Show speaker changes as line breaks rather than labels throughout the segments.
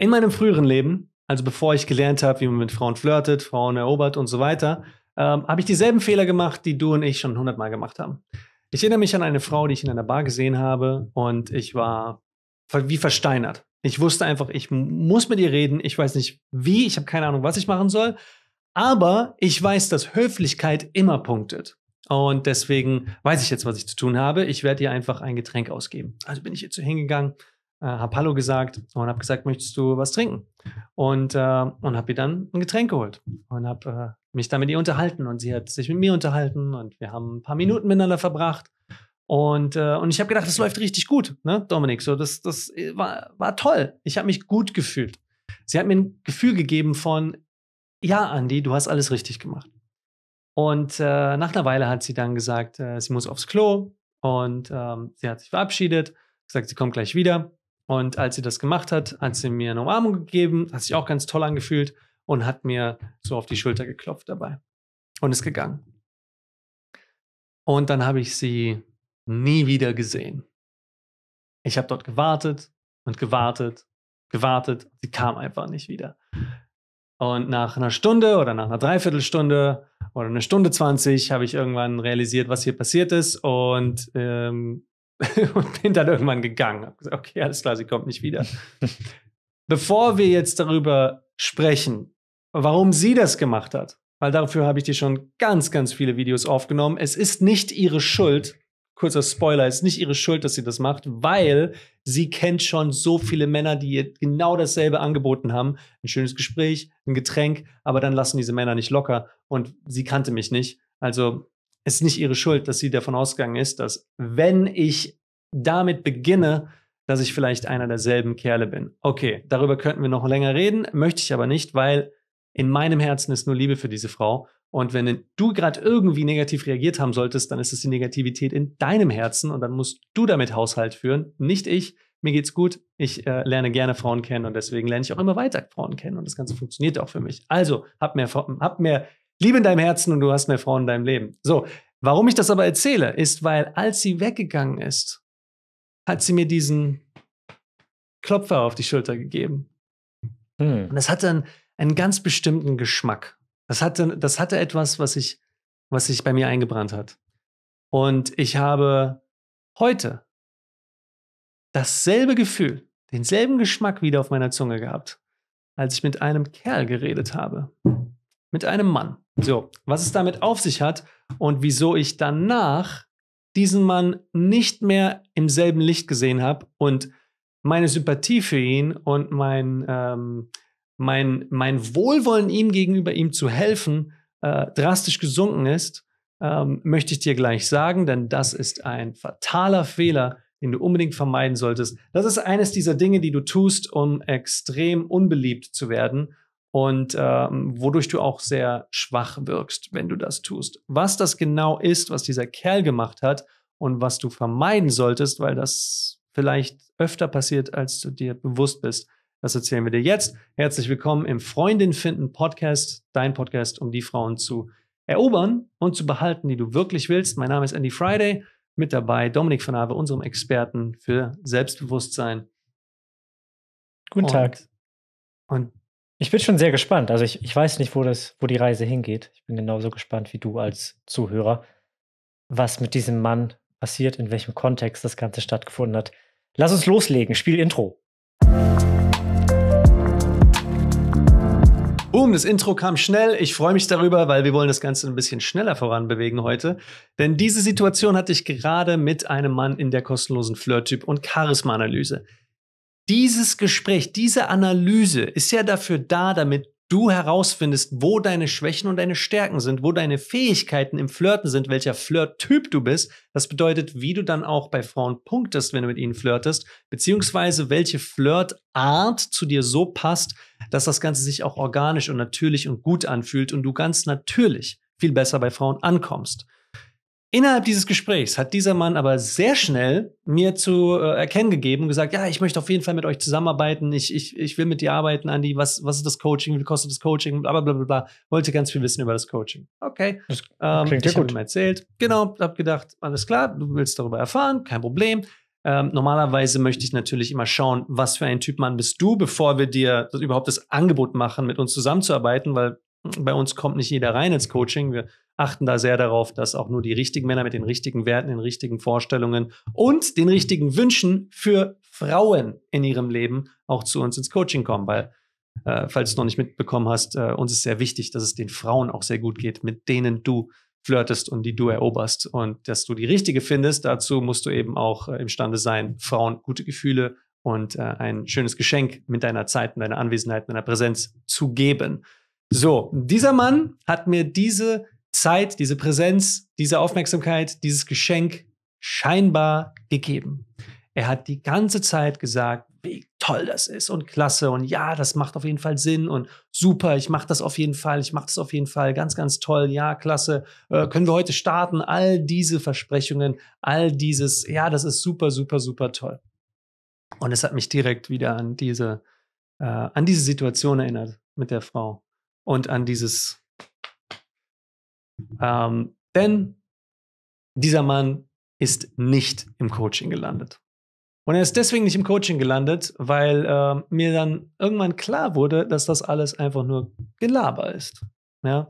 In meinem früheren Leben, also bevor ich gelernt habe, wie man mit Frauen flirtet, Frauen erobert und so weiter, ähm, habe ich dieselben Fehler gemacht, die du und ich schon hundertmal gemacht haben. Ich erinnere mich an eine Frau, die ich in einer Bar gesehen habe und ich war wie versteinert. Ich wusste einfach, ich muss mit ihr reden. Ich weiß nicht wie, ich habe keine Ahnung, was ich machen soll. Aber ich weiß, dass Höflichkeit immer punktet. Und deswegen weiß ich jetzt, was ich zu tun habe. Ich werde ihr einfach ein Getränk ausgeben. Also bin ich hierzu hingegangen, äh, habe Hallo gesagt und habe gesagt, möchtest du was trinken? Und, äh, und habe ihr dann ein Getränk geholt und habe äh, mich dann mit ihr unterhalten und sie hat sich mit mir unterhalten und wir haben ein paar Minuten miteinander verbracht. Und, äh, und ich habe gedacht, das läuft richtig gut, ne, Dominik. So, das, das äh, war, war toll. Ich habe mich gut gefühlt. Sie hat mir ein Gefühl gegeben von, ja, Andi, du hast alles richtig gemacht. Und äh, nach einer Weile hat sie dann gesagt, äh, sie muss aufs Klo und ähm, sie hat sich verabschiedet, gesagt, sie kommt gleich wieder. Und als sie das gemacht hat, hat sie mir eine Umarmung gegeben, hat sich auch ganz toll angefühlt und hat mir so auf die Schulter geklopft dabei und ist gegangen. Und dann habe ich sie nie wieder gesehen. Ich habe dort gewartet und gewartet, gewartet. Sie kam einfach nicht wieder. Und nach einer Stunde oder nach einer Dreiviertelstunde oder einer Stunde 20 habe ich irgendwann realisiert, was hier passiert ist und ähm, und bin dann irgendwann gegangen. Hab gesagt, okay, alles klar, sie kommt nicht wieder. Bevor wir jetzt darüber sprechen, warum sie das gemacht hat, weil dafür habe ich dir schon ganz, ganz viele Videos aufgenommen. Es ist nicht ihre Schuld, kurzer Spoiler, es ist nicht ihre Schuld, dass sie das macht, weil sie kennt schon so viele Männer, die ihr genau dasselbe angeboten haben. Ein schönes Gespräch, ein Getränk, aber dann lassen diese Männer nicht locker und sie kannte mich nicht. Also es ist nicht ihre Schuld, dass sie davon ausgegangen ist, dass wenn ich damit beginne, dass ich vielleicht einer derselben Kerle bin. Okay, darüber könnten wir noch länger reden, möchte ich aber nicht, weil in meinem Herzen ist nur Liebe für diese Frau. Und wenn du gerade irgendwie negativ reagiert haben solltest, dann ist es die Negativität in deinem Herzen und dann musst du damit Haushalt führen, nicht ich. Mir geht's gut, ich äh, lerne gerne Frauen kennen und deswegen lerne ich auch immer weiter Frauen kennen und das Ganze funktioniert auch für mich. Also, hab mehr, hab mehr Liebe in deinem Herzen und du hast mehr Frau in deinem Leben. So, warum ich das aber erzähle, ist, weil als sie weggegangen ist, hat sie mir diesen Klopfer auf die Schulter gegeben. Hm. Und das hatte einen, einen ganz bestimmten Geschmack. Das hatte, das hatte etwas, was sich was sich bei mir eingebrannt hat. Und ich habe heute dasselbe Gefühl, denselben Geschmack wieder auf meiner Zunge gehabt, als ich mit einem Kerl geredet habe, mit einem Mann. So, was es damit auf sich hat und wieso ich danach diesen Mann nicht mehr im selben Licht gesehen habe und meine Sympathie für ihn und mein, ähm, mein, mein Wohlwollen ihm gegenüber, ihm zu helfen, äh, drastisch gesunken ist, ähm, möchte ich dir gleich sagen, denn das ist ein fataler Fehler, den du unbedingt vermeiden solltest. Das ist eines dieser Dinge, die du tust, um extrem unbeliebt zu werden und ähm, wodurch du auch sehr schwach wirkst, wenn du das tust. Was das genau ist, was dieser Kerl gemacht hat und was du vermeiden solltest, weil das vielleicht öfter passiert, als du dir bewusst bist, das erzählen wir dir jetzt. Herzlich willkommen im Freundin finden Podcast, dein Podcast, um die Frauen zu erobern und zu behalten, die du wirklich willst. Mein Name ist Andy Friday, mit dabei Dominik von Aave, unserem Experten für Selbstbewusstsein.
Guten Tag. Und, und ich bin schon sehr gespannt. Also ich, ich weiß nicht, wo, das, wo die Reise hingeht. Ich bin genauso gespannt wie du als Zuhörer, was mit diesem Mann passiert, in welchem Kontext das Ganze stattgefunden hat. Lass uns loslegen. Spiel Intro. Boom, das Intro kam schnell. Ich freue mich darüber, weil wir wollen das
Ganze ein bisschen schneller voranbewegen heute. Denn diese Situation hatte ich gerade mit einem Mann in der kostenlosen Flirt-Typ- und Charisma-Analyse. Dieses Gespräch, diese Analyse ist ja dafür da, damit du herausfindest, wo deine Schwächen und deine Stärken sind, wo deine Fähigkeiten im Flirten sind, welcher Flirt-Typ du bist. Das bedeutet, wie du dann auch bei Frauen punktest, wenn du mit ihnen flirtest, beziehungsweise welche Flirtart zu dir so passt, dass das Ganze sich auch organisch und natürlich und gut anfühlt und du ganz natürlich viel besser bei Frauen ankommst. Innerhalb dieses Gesprächs hat dieser Mann aber sehr schnell mir zu äh, erkennen gegeben und gesagt, ja, ich möchte auf jeden Fall mit euch zusammenarbeiten, ich, ich, ich will mit dir arbeiten, Andi, was, was ist das Coaching, wie kostet das Coaching, bla bla bla bla. Wollte ganz viel wissen über das Coaching. Okay. Das ähm, klingt ich habe ihm erzählt. Genau, habe gedacht, alles klar, du willst darüber erfahren, kein Problem. Ähm, normalerweise möchte ich natürlich immer schauen, was für ein Typ Mann bist du, bevor wir dir überhaupt das Angebot machen, mit uns zusammenzuarbeiten, weil bei uns kommt nicht jeder rein ins Coaching. Wir achten da sehr darauf, dass auch nur die richtigen Männer mit den richtigen Werten, den richtigen Vorstellungen und den richtigen Wünschen für Frauen in ihrem Leben auch zu uns ins Coaching kommen, weil äh, falls du es noch nicht mitbekommen hast, äh, uns ist sehr wichtig, dass es den Frauen auch sehr gut geht, mit denen du flirtest und die du eroberst und dass du die richtige findest. Dazu musst du eben auch äh, imstande sein, Frauen gute Gefühle und äh, ein schönes Geschenk mit deiner Zeit, mit deiner Anwesenheit, mit deiner Präsenz zu geben. So, dieser Mann hat mir diese Zeit, diese Präsenz, diese Aufmerksamkeit, dieses Geschenk scheinbar gegeben. Er hat die ganze Zeit gesagt, wie toll das ist und klasse und ja, das macht auf jeden Fall Sinn und super, ich mache das auf jeden Fall, ich mache das auf jeden Fall, ganz, ganz toll, ja, klasse, äh, können wir heute starten? All diese Versprechungen, all dieses, ja, das ist super, super, super toll. Und es hat mich direkt wieder an diese, äh, an diese Situation erinnert mit der Frau und an dieses ähm, denn dieser Mann ist nicht im Coaching gelandet. Und er ist deswegen nicht im Coaching gelandet, weil äh, mir dann irgendwann klar wurde, dass das alles einfach nur Gelaber ist. Ja?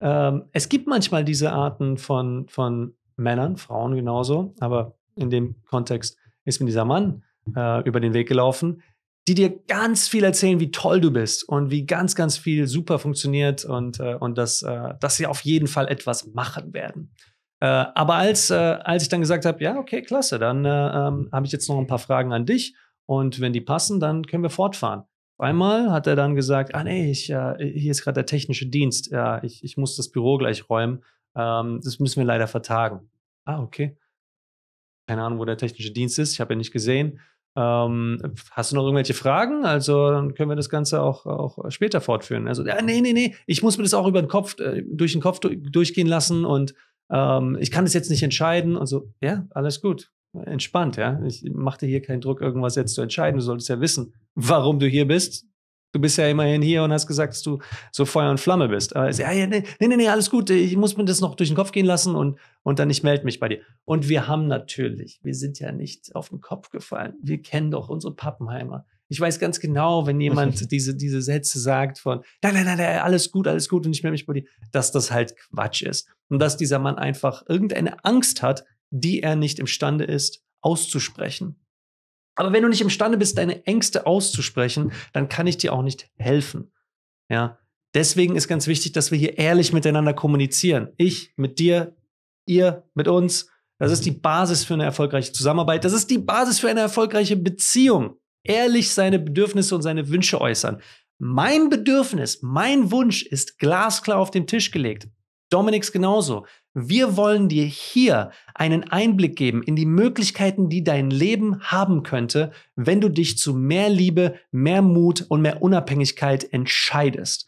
Ähm, es gibt manchmal diese Arten von, von Männern, Frauen genauso, aber in dem Kontext ist mir dieser Mann äh, über den Weg gelaufen, die dir ganz viel erzählen, wie toll du bist und wie ganz, ganz viel super funktioniert und, äh, und dass, äh, dass sie auf jeden Fall etwas machen werden. Äh, aber als, äh, als ich dann gesagt habe, ja, okay, klasse, dann äh, ähm, habe ich jetzt noch ein paar Fragen an dich und wenn die passen, dann können wir fortfahren. Einmal hat er dann gesagt, ah nee, ich, äh, hier ist gerade der technische Dienst, ja, ich, ich muss das Büro gleich räumen, ähm, das müssen wir leider vertagen. Ah, okay. Keine Ahnung, wo der technische Dienst ist, ich habe ihn nicht gesehen. Ähm, hast du noch irgendwelche Fragen? Also dann können wir das Ganze auch, auch später fortführen. Also, ja, nee, nee, nee, ich muss mir das auch über den Kopf, äh, durch den Kopf durchgehen lassen und ähm, ich kann das jetzt nicht entscheiden. Also, ja, alles gut. Entspannt, ja. Ich mache dir hier keinen Druck, irgendwas jetzt zu entscheiden. Du solltest ja wissen, warum du hier bist Du bist ja immerhin hier und hast gesagt, dass du so Feuer und Flamme bist. Aber ich, ja, ja, nee, nee, nee, alles gut, ich muss mir das noch durch den Kopf gehen lassen und, und dann ich melde mich bei dir. Und wir haben natürlich, wir sind ja nicht auf den Kopf gefallen. Wir kennen doch unsere Pappenheimer. Ich weiß ganz genau, wenn jemand diese, diese Sätze sagt von, nein, nein, nein, alles gut, alles gut und ich melde mich bei dir, dass das halt Quatsch ist. Und dass dieser Mann einfach irgendeine Angst hat, die er nicht imstande ist, auszusprechen. Aber wenn du nicht imstande bist, deine Ängste auszusprechen, dann kann ich dir auch nicht helfen. Ja. Deswegen ist ganz wichtig, dass wir hier ehrlich miteinander kommunizieren. Ich mit dir, ihr mit uns. Das ist die Basis für eine erfolgreiche Zusammenarbeit. Das ist die Basis für eine erfolgreiche Beziehung. Ehrlich seine Bedürfnisse und seine Wünsche äußern. Mein Bedürfnis, mein Wunsch ist glasklar auf den Tisch gelegt. Dominiks genauso. Wir wollen dir hier einen Einblick geben in die Möglichkeiten, die dein Leben haben könnte, wenn du dich zu mehr Liebe, mehr Mut und mehr Unabhängigkeit entscheidest.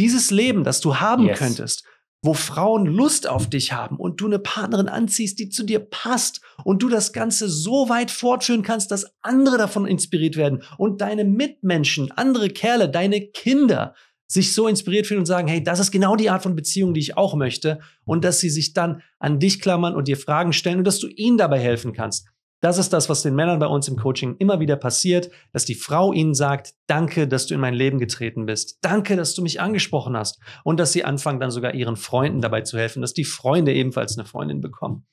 Dieses Leben, das du haben yes. könntest, wo Frauen Lust auf dich haben und du eine Partnerin anziehst, die zu dir passt und du das Ganze so weit fortführen kannst, dass andere davon inspiriert werden und deine Mitmenschen, andere Kerle, deine Kinder sich so inspiriert fühlen und sagen, hey, das ist genau die Art von Beziehung, die ich auch möchte. Und dass sie sich dann an dich klammern und dir Fragen stellen und dass du ihnen dabei helfen kannst. Das ist das, was den Männern bei uns im Coaching immer wieder passiert, dass die Frau ihnen sagt, danke, dass du in mein Leben getreten bist, danke, dass du mich angesprochen hast und dass sie anfangen dann sogar ihren Freunden dabei zu helfen, dass die Freunde ebenfalls eine Freundin bekommen.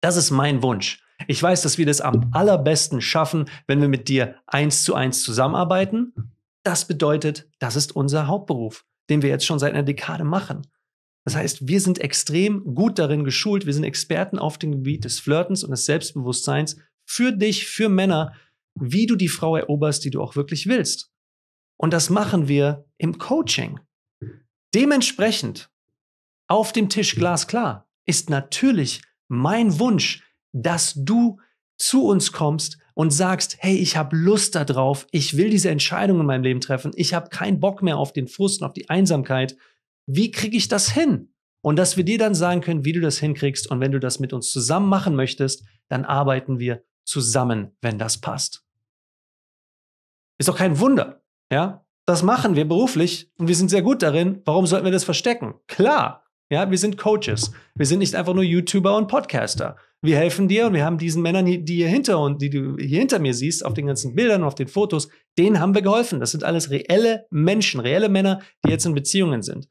Das ist mein Wunsch. Ich weiß, dass wir das am allerbesten schaffen, wenn wir mit dir eins zu eins zusammenarbeiten das bedeutet, das ist unser Hauptberuf, den wir jetzt schon seit einer Dekade machen. Das heißt, wir sind extrem gut darin geschult, wir sind Experten auf dem Gebiet des Flirtens und des Selbstbewusstseins für dich, für Männer, wie du die Frau eroberst, die du auch wirklich willst. Und das machen wir im Coaching. Dementsprechend, auf dem Tisch glasklar, ist natürlich mein Wunsch, dass du zu uns kommst, und sagst, hey, ich habe Lust darauf, ich will diese Entscheidung in meinem Leben treffen, ich habe keinen Bock mehr auf den Frust und auf die Einsamkeit, wie kriege ich das hin? Und dass wir dir dann sagen können, wie du das hinkriegst und wenn du das mit uns zusammen machen möchtest, dann arbeiten wir zusammen, wenn das passt. Ist doch kein Wunder, ja? Das machen wir beruflich und wir sind sehr gut darin. Warum sollten wir das verstecken? Klar, ja, wir sind Coaches. Wir sind nicht einfach nur YouTuber und Podcaster wir helfen dir und wir haben diesen Männern, die hier hinter und die du hier hinter mir siehst, auf den ganzen Bildern, und auf den Fotos, denen haben wir geholfen. Das sind alles reelle Menschen, reelle Männer, die jetzt in Beziehungen sind.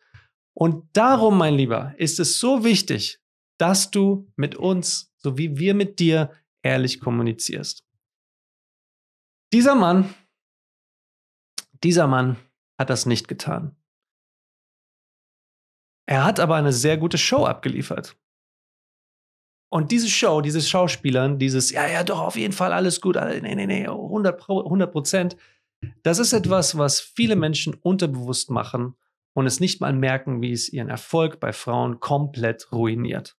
Und darum, mein Lieber, ist es so wichtig, dass du mit uns, so wie wir mit dir, ehrlich kommunizierst. Dieser Mann, dieser Mann hat das nicht getan. Er hat aber eine sehr gute Show abgeliefert. Und diese Show, dieses Schauspielern, dieses, ja, ja, doch, auf jeden Fall alles gut, nee, nee, nee, 100 Prozent, das ist etwas, was viele Menschen unterbewusst machen und es nicht mal merken, wie es ihren Erfolg bei Frauen komplett ruiniert.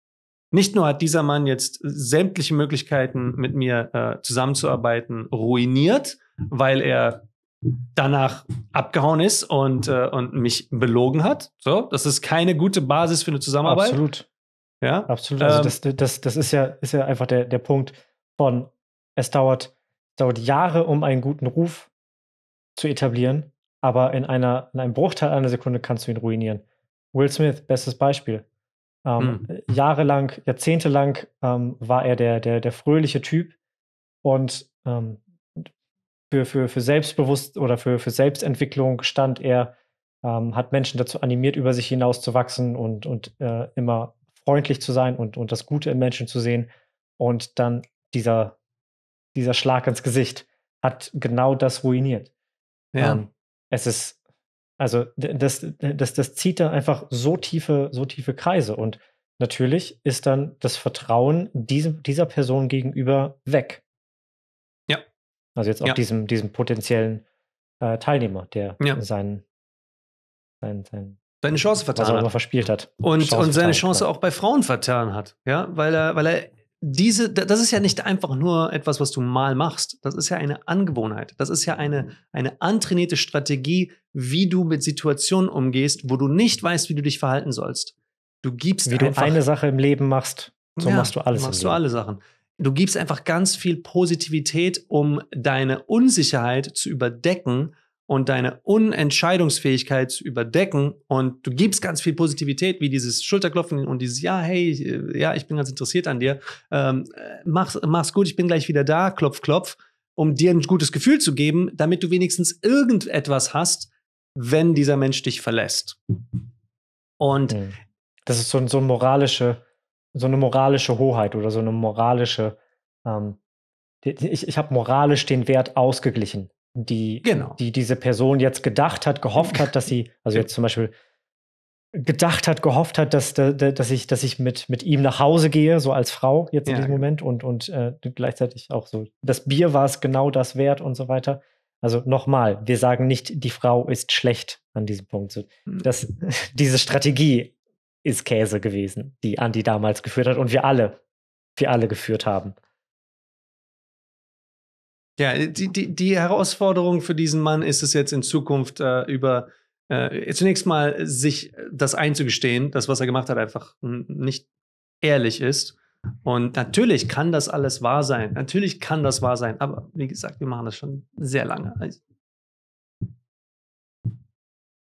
Nicht nur hat dieser Mann jetzt sämtliche Möglichkeiten, mit mir äh, zusammenzuarbeiten, ruiniert, weil er danach abgehauen ist und, äh, und mich belogen hat. So, das ist keine gute Basis für eine Zusammenarbeit. Absolut.
Ja? Absolut. Also ähm, das, das, das ist ja, ist ja einfach der, der Punkt von, es dauert, dauert Jahre, um einen guten Ruf zu etablieren, aber in, einer, in einem Bruchteil einer Sekunde kannst du ihn ruinieren. Will Smith, bestes Beispiel. Ähm, mhm. Jahrelang, jahrzehntelang ähm, war er der, der, der fröhliche Typ und ähm, für, für, für Selbstbewusst oder für, für Selbstentwicklung stand er, ähm, hat Menschen dazu animiert, über sich hinaus zu wachsen und, und äh, immer freundlich zu sein und, und das Gute im Menschen zu sehen. Und dann dieser, dieser Schlag ins Gesicht hat genau das ruiniert. Ja. Um, ähm, es ist, also das, das, das zieht dann einfach so tiefe, so tiefe Kreise. Und natürlich ist dann das Vertrauen diesem, dieser Person gegenüber weg. Ja. Also jetzt auch ja. diesem, diesem potenziellen äh, Teilnehmer, der ja. seinen, seinen, seinen
seine Chance vertan hat. verspielt hat. Und, Chance und seine vertan, Chance klar. auch bei Frauen vertan hat. Ja, weil er, weil er diese, das ist ja nicht einfach nur etwas, was du mal machst. Das ist ja eine Angewohnheit. Das ist ja eine, eine antrainierte Strategie, wie du mit Situationen umgehst, wo du nicht weißt, wie du dich verhalten sollst. Du gibst Wie einfach, du eine
Sache im Leben machst,
so ja, machst du alles. Machst du alle Sachen. Du gibst einfach ganz viel Positivität, um deine Unsicherheit zu überdecken und deine Unentscheidungsfähigkeit zu überdecken und du gibst ganz viel Positivität, wie dieses Schulterklopfen und dieses Ja, hey, äh, ja, ich bin ganz interessiert an dir, ähm, äh, mach's, mach's gut, ich bin gleich wieder da, klopf, klopf, um dir ein gutes Gefühl zu geben, damit du wenigstens irgendetwas hast, wenn dieser Mensch dich
verlässt. Und mhm. das ist so, so, moralische, so eine moralische Hoheit oder so eine moralische, ähm, ich, ich habe moralisch den Wert ausgeglichen die, genau. die diese Person jetzt gedacht hat, gehofft hat, dass sie, also jetzt zum Beispiel gedacht hat, gehofft hat, dass, dass ich, dass ich mit, mit ihm nach Hause gehe, so als Frau jetzt in ja, diesem ja. Moment und, und äh, gleichzeitig auch so, das Bier war es genau das wert und so weiter. Also nochmal, wir sagen nicht, die Frau ist schlecht an diesem Punkt. Hm. Das, diese Strategie ist Käse gewesen, die Andi damals geführt hat und wir alle, wir alle geführt haben. Ja, die,
die, die Herausforderung für diesen Mann ist es jetzt in Zukunft äh, über äh, zunächst mal sich das einzugestehen, dass was er gemacht hat einfach nicht ehrlich ist. Und natürlich kann das alles wahr sein. Natürlich kann das wahr sein. Aber wie gesagt, wir machen das schon sehr lange. Also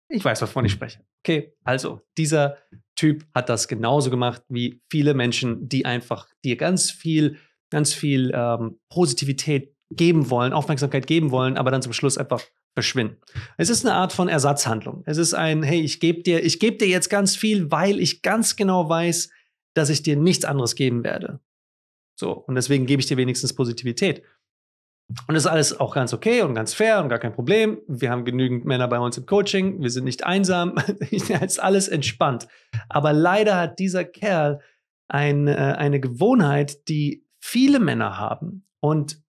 ich weiß, wovon ich spreche. Okay, also dieser Typ hat das genauso gemacht wie viele Menschen, die einfach dir ganz viel, ganz viel ähm, Positivität geben wollen, Aufmerksamkeit geben wollen, aber dann zum Schluss einfach verschwinden. Es ist eine Art von Ersatzhandlung. Es ist ein, hey, ich gebe dir, ich gebe dir jetzt ganz viel, weil ich ganz genau weiß, dass ich dir nichts anderes geben werde. So, und deswegen gebe ich dir wenigstens Positivität. Und das ist alles auch ganz okay und ganz fair und gar kein Problem. Wir haben genügend Männer bei uns im Coaching, wir sind nicht einsam, es ist alles entspannt. Aber leider hat dieser Kerl eine, äh, eine Gewohnheit, die viele Männer haben. Und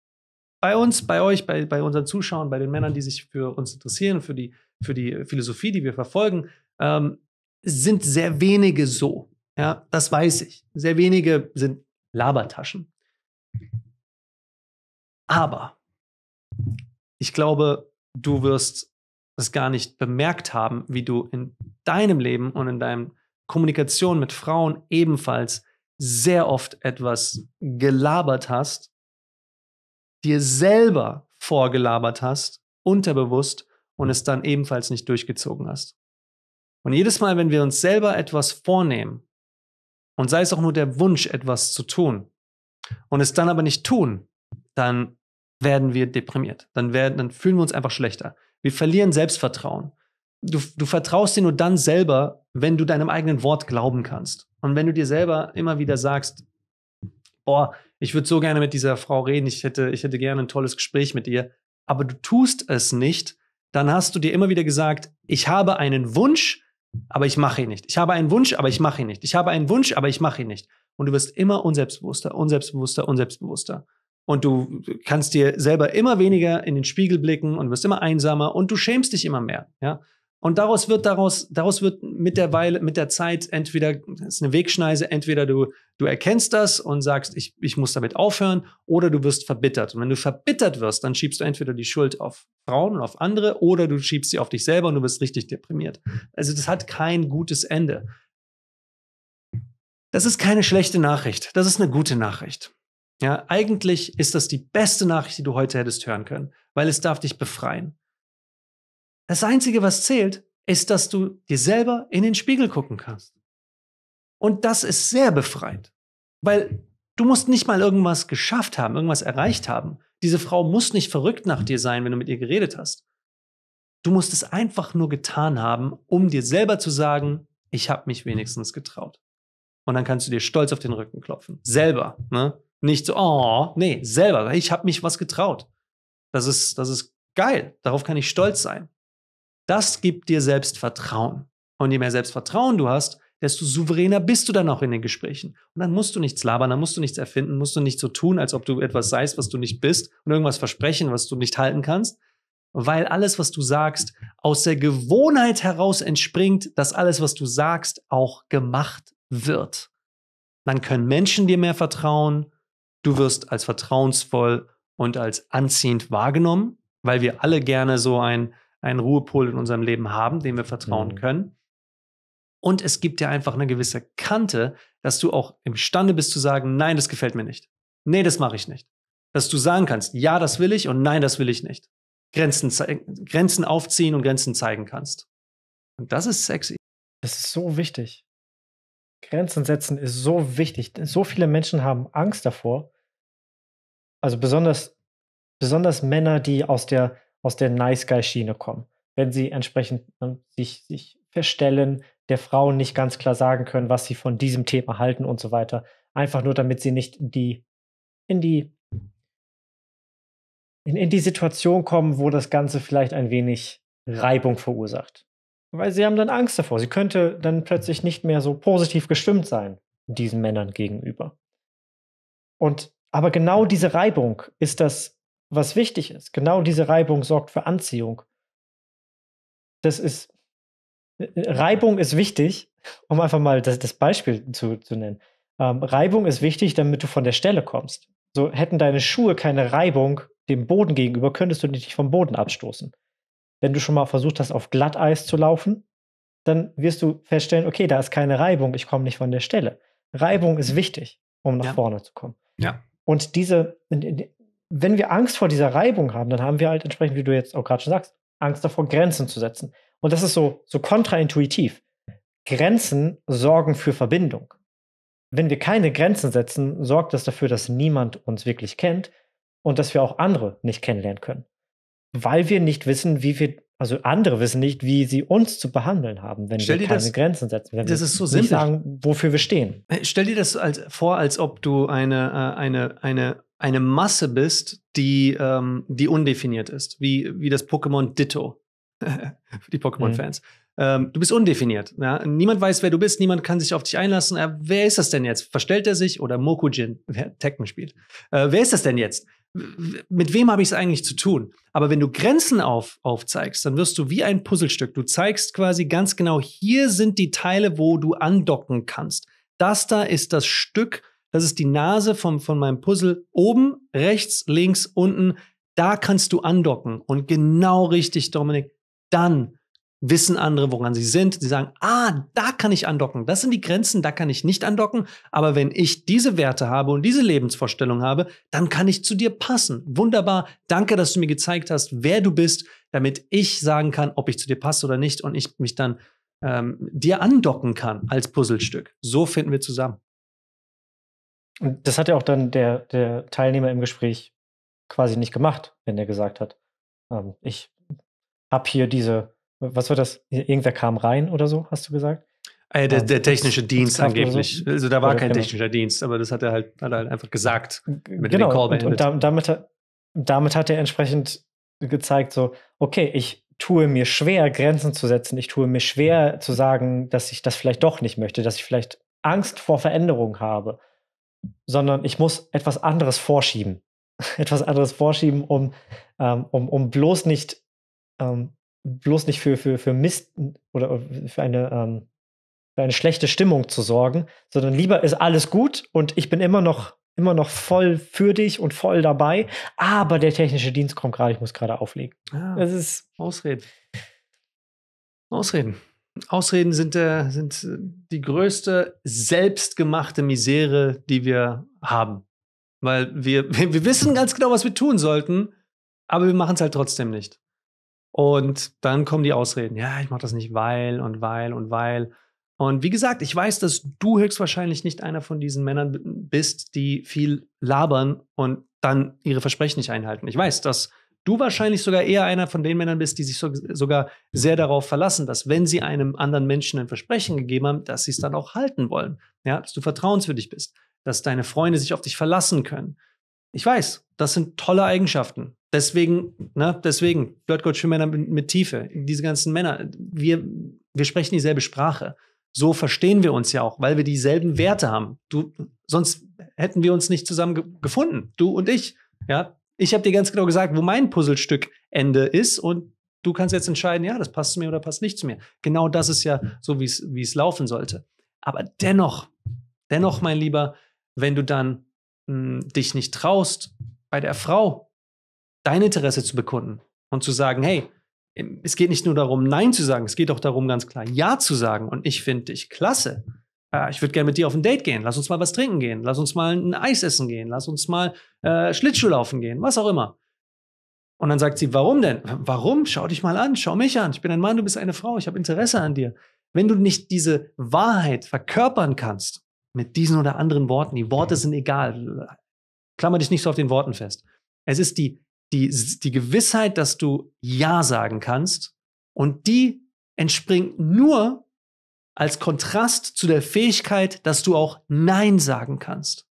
bei uns, bei euch, bei, bei unseren Zuschauern, bei den Männern, die sich für uns interessieren, für die, für die Philosophie, die wir verfolgen, ähm, sind sehr wenige so. Ja, das weiß ich. Sehr wenige sind Labertaschen. Aber ich glaube, du wirst es gar nicht bemerkt haben, wie du in deinem Leben und in deiner Kommunikation mit Frauen ebenfalls sehr oft etwas gelabert hast, dir selber vorgelabert hast, unterbewusst, und es dann ebenfalls nicht durchgezogen hast. Und jedes Mal, wenn wir uns selber etwas vornehmen, und sei es auch nur der Wunsch, etwas zu tun, und es dann aber nicht tun, dann werden wir deprimiert. Dann, werden, dann fühlen wir uns einfach schlechter. Wir verlieren Selbstvertrauen. Du, du vertraust dir nur dann selber, wenn du deinem eigenen Wort glauben kannst. Und wenn du dir selber immer wieder sagst, boah, ich würde so gerne mit dieser Frau reden, ich hätte, ich hätte gerne ein tolles Gespräch mit ihr, aber du tust es nicht, dann hast du dir immer wieder gesagt, ich habe einen Wunsch, aber ich mache ihn nicht. Ich habe einen Wunsch, aber ich mache ihn nicht. Ich habe einen Wunsch, aber ich mache ihn nicht. Und du wirst immer unselbstbewusster, unselbstbewusster, unselbstbewusster. Und du kannst dir selber immer weniger in den Spiegel blicken und wirst immer einsamer und du schämst dich immer mehr. Ja? Und daraus wird daraus, daraus wird mit der Weile, mit der Zeit entweder, das ist eine Wegschneise, entweder du, du erkennst das und sagst, ich, ich muss damit aufhören, oder du wirst verbittert. Und wenn du verbittert wirst, dann schiebst du entweder die Schuld auf Frauen und auf andere, oder du schiebst sie auf dich selber und du wirst richtig deprimiert. Also das hat kein gutes Ende. Das ist keine schlechte Nachricht. Das ist eine gute Nachricht. Ja, eigentlich ist das die beste Nachricht, die du heute hättest hören können, weil es darf dich befreien. Das Einzige, was zählt, ist, dass du dir selber in den Spiegel gucken kannst. Und das ist sehr befreit, weil du musst nicht mal irgendwas geschafft haben, irgendwas erreicht haben. Diese Frau muss nicht verrückt nach dir sein, wenn du mit ihr geredet hast. Du musst es einfach nur getan haben, um dir selber zu sagen, ich habe mich wenigstens getraut. Und dann kannst du dir stolz auf den Rücken klopfen. Selber, ne? Nicht so, oh, nee, selber. Ich habe mich was getraut. Das ist, das ist geil. Darauf kann ich stolz sein. Das gibt dir Selbstvertrauen. Und je mehr Selbstvertrauen du hast, desto souveräner bist du dann auch in den Gesprächen. Und dann musst du nichts labern, dann musst du nichts erfinden, musst du nicht so tun, als ob du etwas seist, was du nicht bist und irgendwas versprechen, was du nicht halten kannst, weil alles, was du sagst, aus der Gewohnheit heraus entspringt, dass alles, was du sagst, auch gemacht wird. Dann können Menschen dir mehr vertrauen, du wirst als vertrauensvoll und als anziehend wahrgenommen, weil wir alle gerne so ein einen Ruhepol in unserem Leben haben, dem wir vertrauen mhm. können. Und es gibt dir einfach eine gewisse Kante, dass du auch imstande bist zu sagen, nein, das gefällt mir nicht. Nee, das mache ich nicht. Dass du sagen kannst, ja, das will ich und nein, das will ich nicht. Grenzen, Grenzen aufziehen und Grenzen zeigen kannst. Und das ist sexy.
Das ist so wichtig. Grenzen setzen ist so wichtig. So viele Menschen haben Angst davor. Also besonders, besonders Männer, die aus der aus der Nice Guy Schiene kommen. Wenn sie entsprechend ne, sich, sich verstellen, der Frau nicht ganz klar sagen können, was sie von diesem Thema halten und so weiter. Einfach nur, damit sie nicht in die, in die, in, in die Situation kommen, wo das Ganze vielleicht ein wenig Reibung verursacht. Weil sie haben dann Angst davor. Sie könnte dann plötzlich nicht mehr so positiv gestimmt sein diesen Männern gegenüber. Und aber genau diese Reibung ist das was wichtig ist. Genau diese Reibung sorgt für Anziehung. Das ist, äh, äh, Reibung ist wichtig, um einfach mal das, das Beispiel zu, zu nennen. Ähm, Reibung ist wichtig, damit du von der Stelle kommst. So hätten deine Schuhe keine Reibung dem Boden gegenüber, könntest du dich vom Boden abstoßen. Wenn du schon mal versucht hast, auf Glatteis zu laufen, dann wirst du feststellen, okay, da ist keine Reibung, ich komme nicht von der Stelle. Reibung ist mhm. wichtig, um nach ja. vorne zu kommen. Ja. Und diese, wenn wir Angst vor dieser Reibung haben, dann haben wir halt entsprechend, wie du jetzt auch gerade schon sagst, Angst davor, Grenzen zu setzen. Und das ist so, so kontraintuitiv. Grenzen sorgen für Verbindung. Wenn wir keine Grenzen setzen, sorgt das dafür, dass niemand uns wirklich kennt und dass wir auch andere nicht kennenlernen können. Weil wir nicht wissen, wie wir, also andere wissen nicht, wie sie uns zu behandeln haben, wenn stell wir keine das, Grenzen setzen. Wenn das wir ist so nicht simpel. sagen, wofür wir stehen.
Stell dir das als, vor, als ob du eine, äh, eine, eine eine Masse bist, die, ähm, die undefiniert ist, wie, wie das Pokémon Ditto. die Pokémon-Fans. Mhm. Ähm, du bist undefiniert. Ja? Niemand weiß, wer du bist, niemand kann sich auf dich einlassen. Äh, wer ist das denn jetzt? Verstellt er sich oder Mokujin, wer Tekken spielt? Äh, wer ist das denn jetzt? mit wem habe ich es eigentlich zu tun? Aber wenn du Grenzen auf, aufzeigst, dann wirst du wie ein Puzzlestück. Du zeigst quasi ganz genau, hier sind die Teile, wo du andocken kannst. Das da ist das Stück, das ist die Nase vom, von meinem Puzzle. Oben, rechts, links, unten. Da kannst du andocken. Und genau richtig, Dominik. Dann wissen andere, woran sie sind. Sie sagen, ah, da kann ich andocken. Das sind die Grenzen, da kann ich nicht andocken. Aber wenn ich diese Werte habe und diese Lebensvorstellung habe, dann kann ich zu dir passen. Wunderbar. Danke, dass du mir gezeigt hast, wer du bist, damit ich sagen kann, ob ich zu dir passe oder nicht und ich mich dann ähm, dir andocken kann als Puzzlestück. So
finden wir zusammen. Und das hat ja auch dann der, der Teilnehmer im Gespräch quasi nicht gemacht, wenn er gesagt hat, ähm, ich habe hier diese, was war das? Irgendwer kam rein oder so, hast du gesagt? Ah der, ähm, der, technische Dienst angeblich. So. Also da war oder, kein genau.
technischer Dienst, aber das hat er halt, hat er halt einfach gesagt. genau, und, und
damit, damit hat er entsprechend gezeigt, so, okay, ich tue mir schwer, Grenzen zu setzen. Ich tue mir schwer zu sagen, dass ich das vielleicht doch nicht möchte, dass ich vielleicht Angst vor Veränderung habe sondern ich muss etwas anderes vorschieben. etwas anderes vorschieben, um, ähm, um, um bloß nicht, ähm, bloß nicht für, für, für Mist oder für eine, ähm, für eine schlechte Stimmung zu sorgen, sondern lieber ist alles gut und ich bin immer noch, immer noch voll für dich und voll dabei, aber der technische Dienst kommt gerade, ich muss gerade auflegen.
Ah, das ist Ausreden. Ausreden. Ausreden sind, der, äh, sind äh, die größte selbstgemachte Misere, die wir haben. Weil wir, wir wissen ganz genau, was wir tun sollten, aber wir machen es halt trotzdem nicht. Und dann kommen die Ausreden. Ja, ich mache das nicht, weil und weil und weil. Und wie gesagt, ich weiß, dass du höchstwahrscheinlich nicht einer von diesen Männern bist, die viel labern und dann ihre Versprechen nicht einhalten. Ich weiß, dass du wahrscheinlich sogar eher einer von den Männern bist, die sich so, sogar sehr darauf verlassen, dass wenn sie einem anderen Menschen ein Versprechen gegeben haben, dass sie es dann auch halten wollen. Ja, dass du vertrauenswürdig bist, dass deine Freunde sich auf dich verlassen können. Ich weiß, das sind tolle Eigenschaften. Deswegen, ne, deswegen, Flirtcoach für Männer mit, mit Tiefe, diese ganzen Männer, wir, wir sprechen dieselbe Sprache. So verstehen wir uns ja auch, weil wir dieselben Werte haben. Du, sonst hätten wir uns nicht zusammen ge gefunden, du und ich. Ja, ich habe dir ganz genau gesagt, wo mein Puzzlestück Ende ist und du kannst jetzt entscheiden, ja, das passt zu mir oder passt nicht zu mir. Genau das ist ja so, wie es laufen sollte. Aber dennoch, dennoch, mein Lieber, wenn du dann mh, hm, dich nicht traust, bei der Frau dein Interesse zu bekunden und zu sagen, hey, es geht nicht nur darum, Nein zu sagen, es geht auch darum, ganz klar Ja zu sagen und ich finde dich klasse äh, ich würde gerne mit dir auf ein Date gehen, lass uns mal was trinken gehen, lass uns mal ein Eis essen gehen, lass uns mal äh, Schlittschuh laufen gehen, was auch immer. Und dann sagt sie, warum denn? Warum? Schau dich mal an, schau mich an. Ich bin ein Mann, du bist eine Frau, ich habe Interesse an dir. Wenn du nicht diese Wahrheit verkörpern kannst, mit diesen oder anderen Worten, die Worte sind egal, klammer dich nicht so auf den Worten fest. Es ist die, die, die Gewissheit, dass du Ja sagen kannst und die entspringt nur als Kontrast zu der Fähigkeit, dass du auch Nein sagen kannst.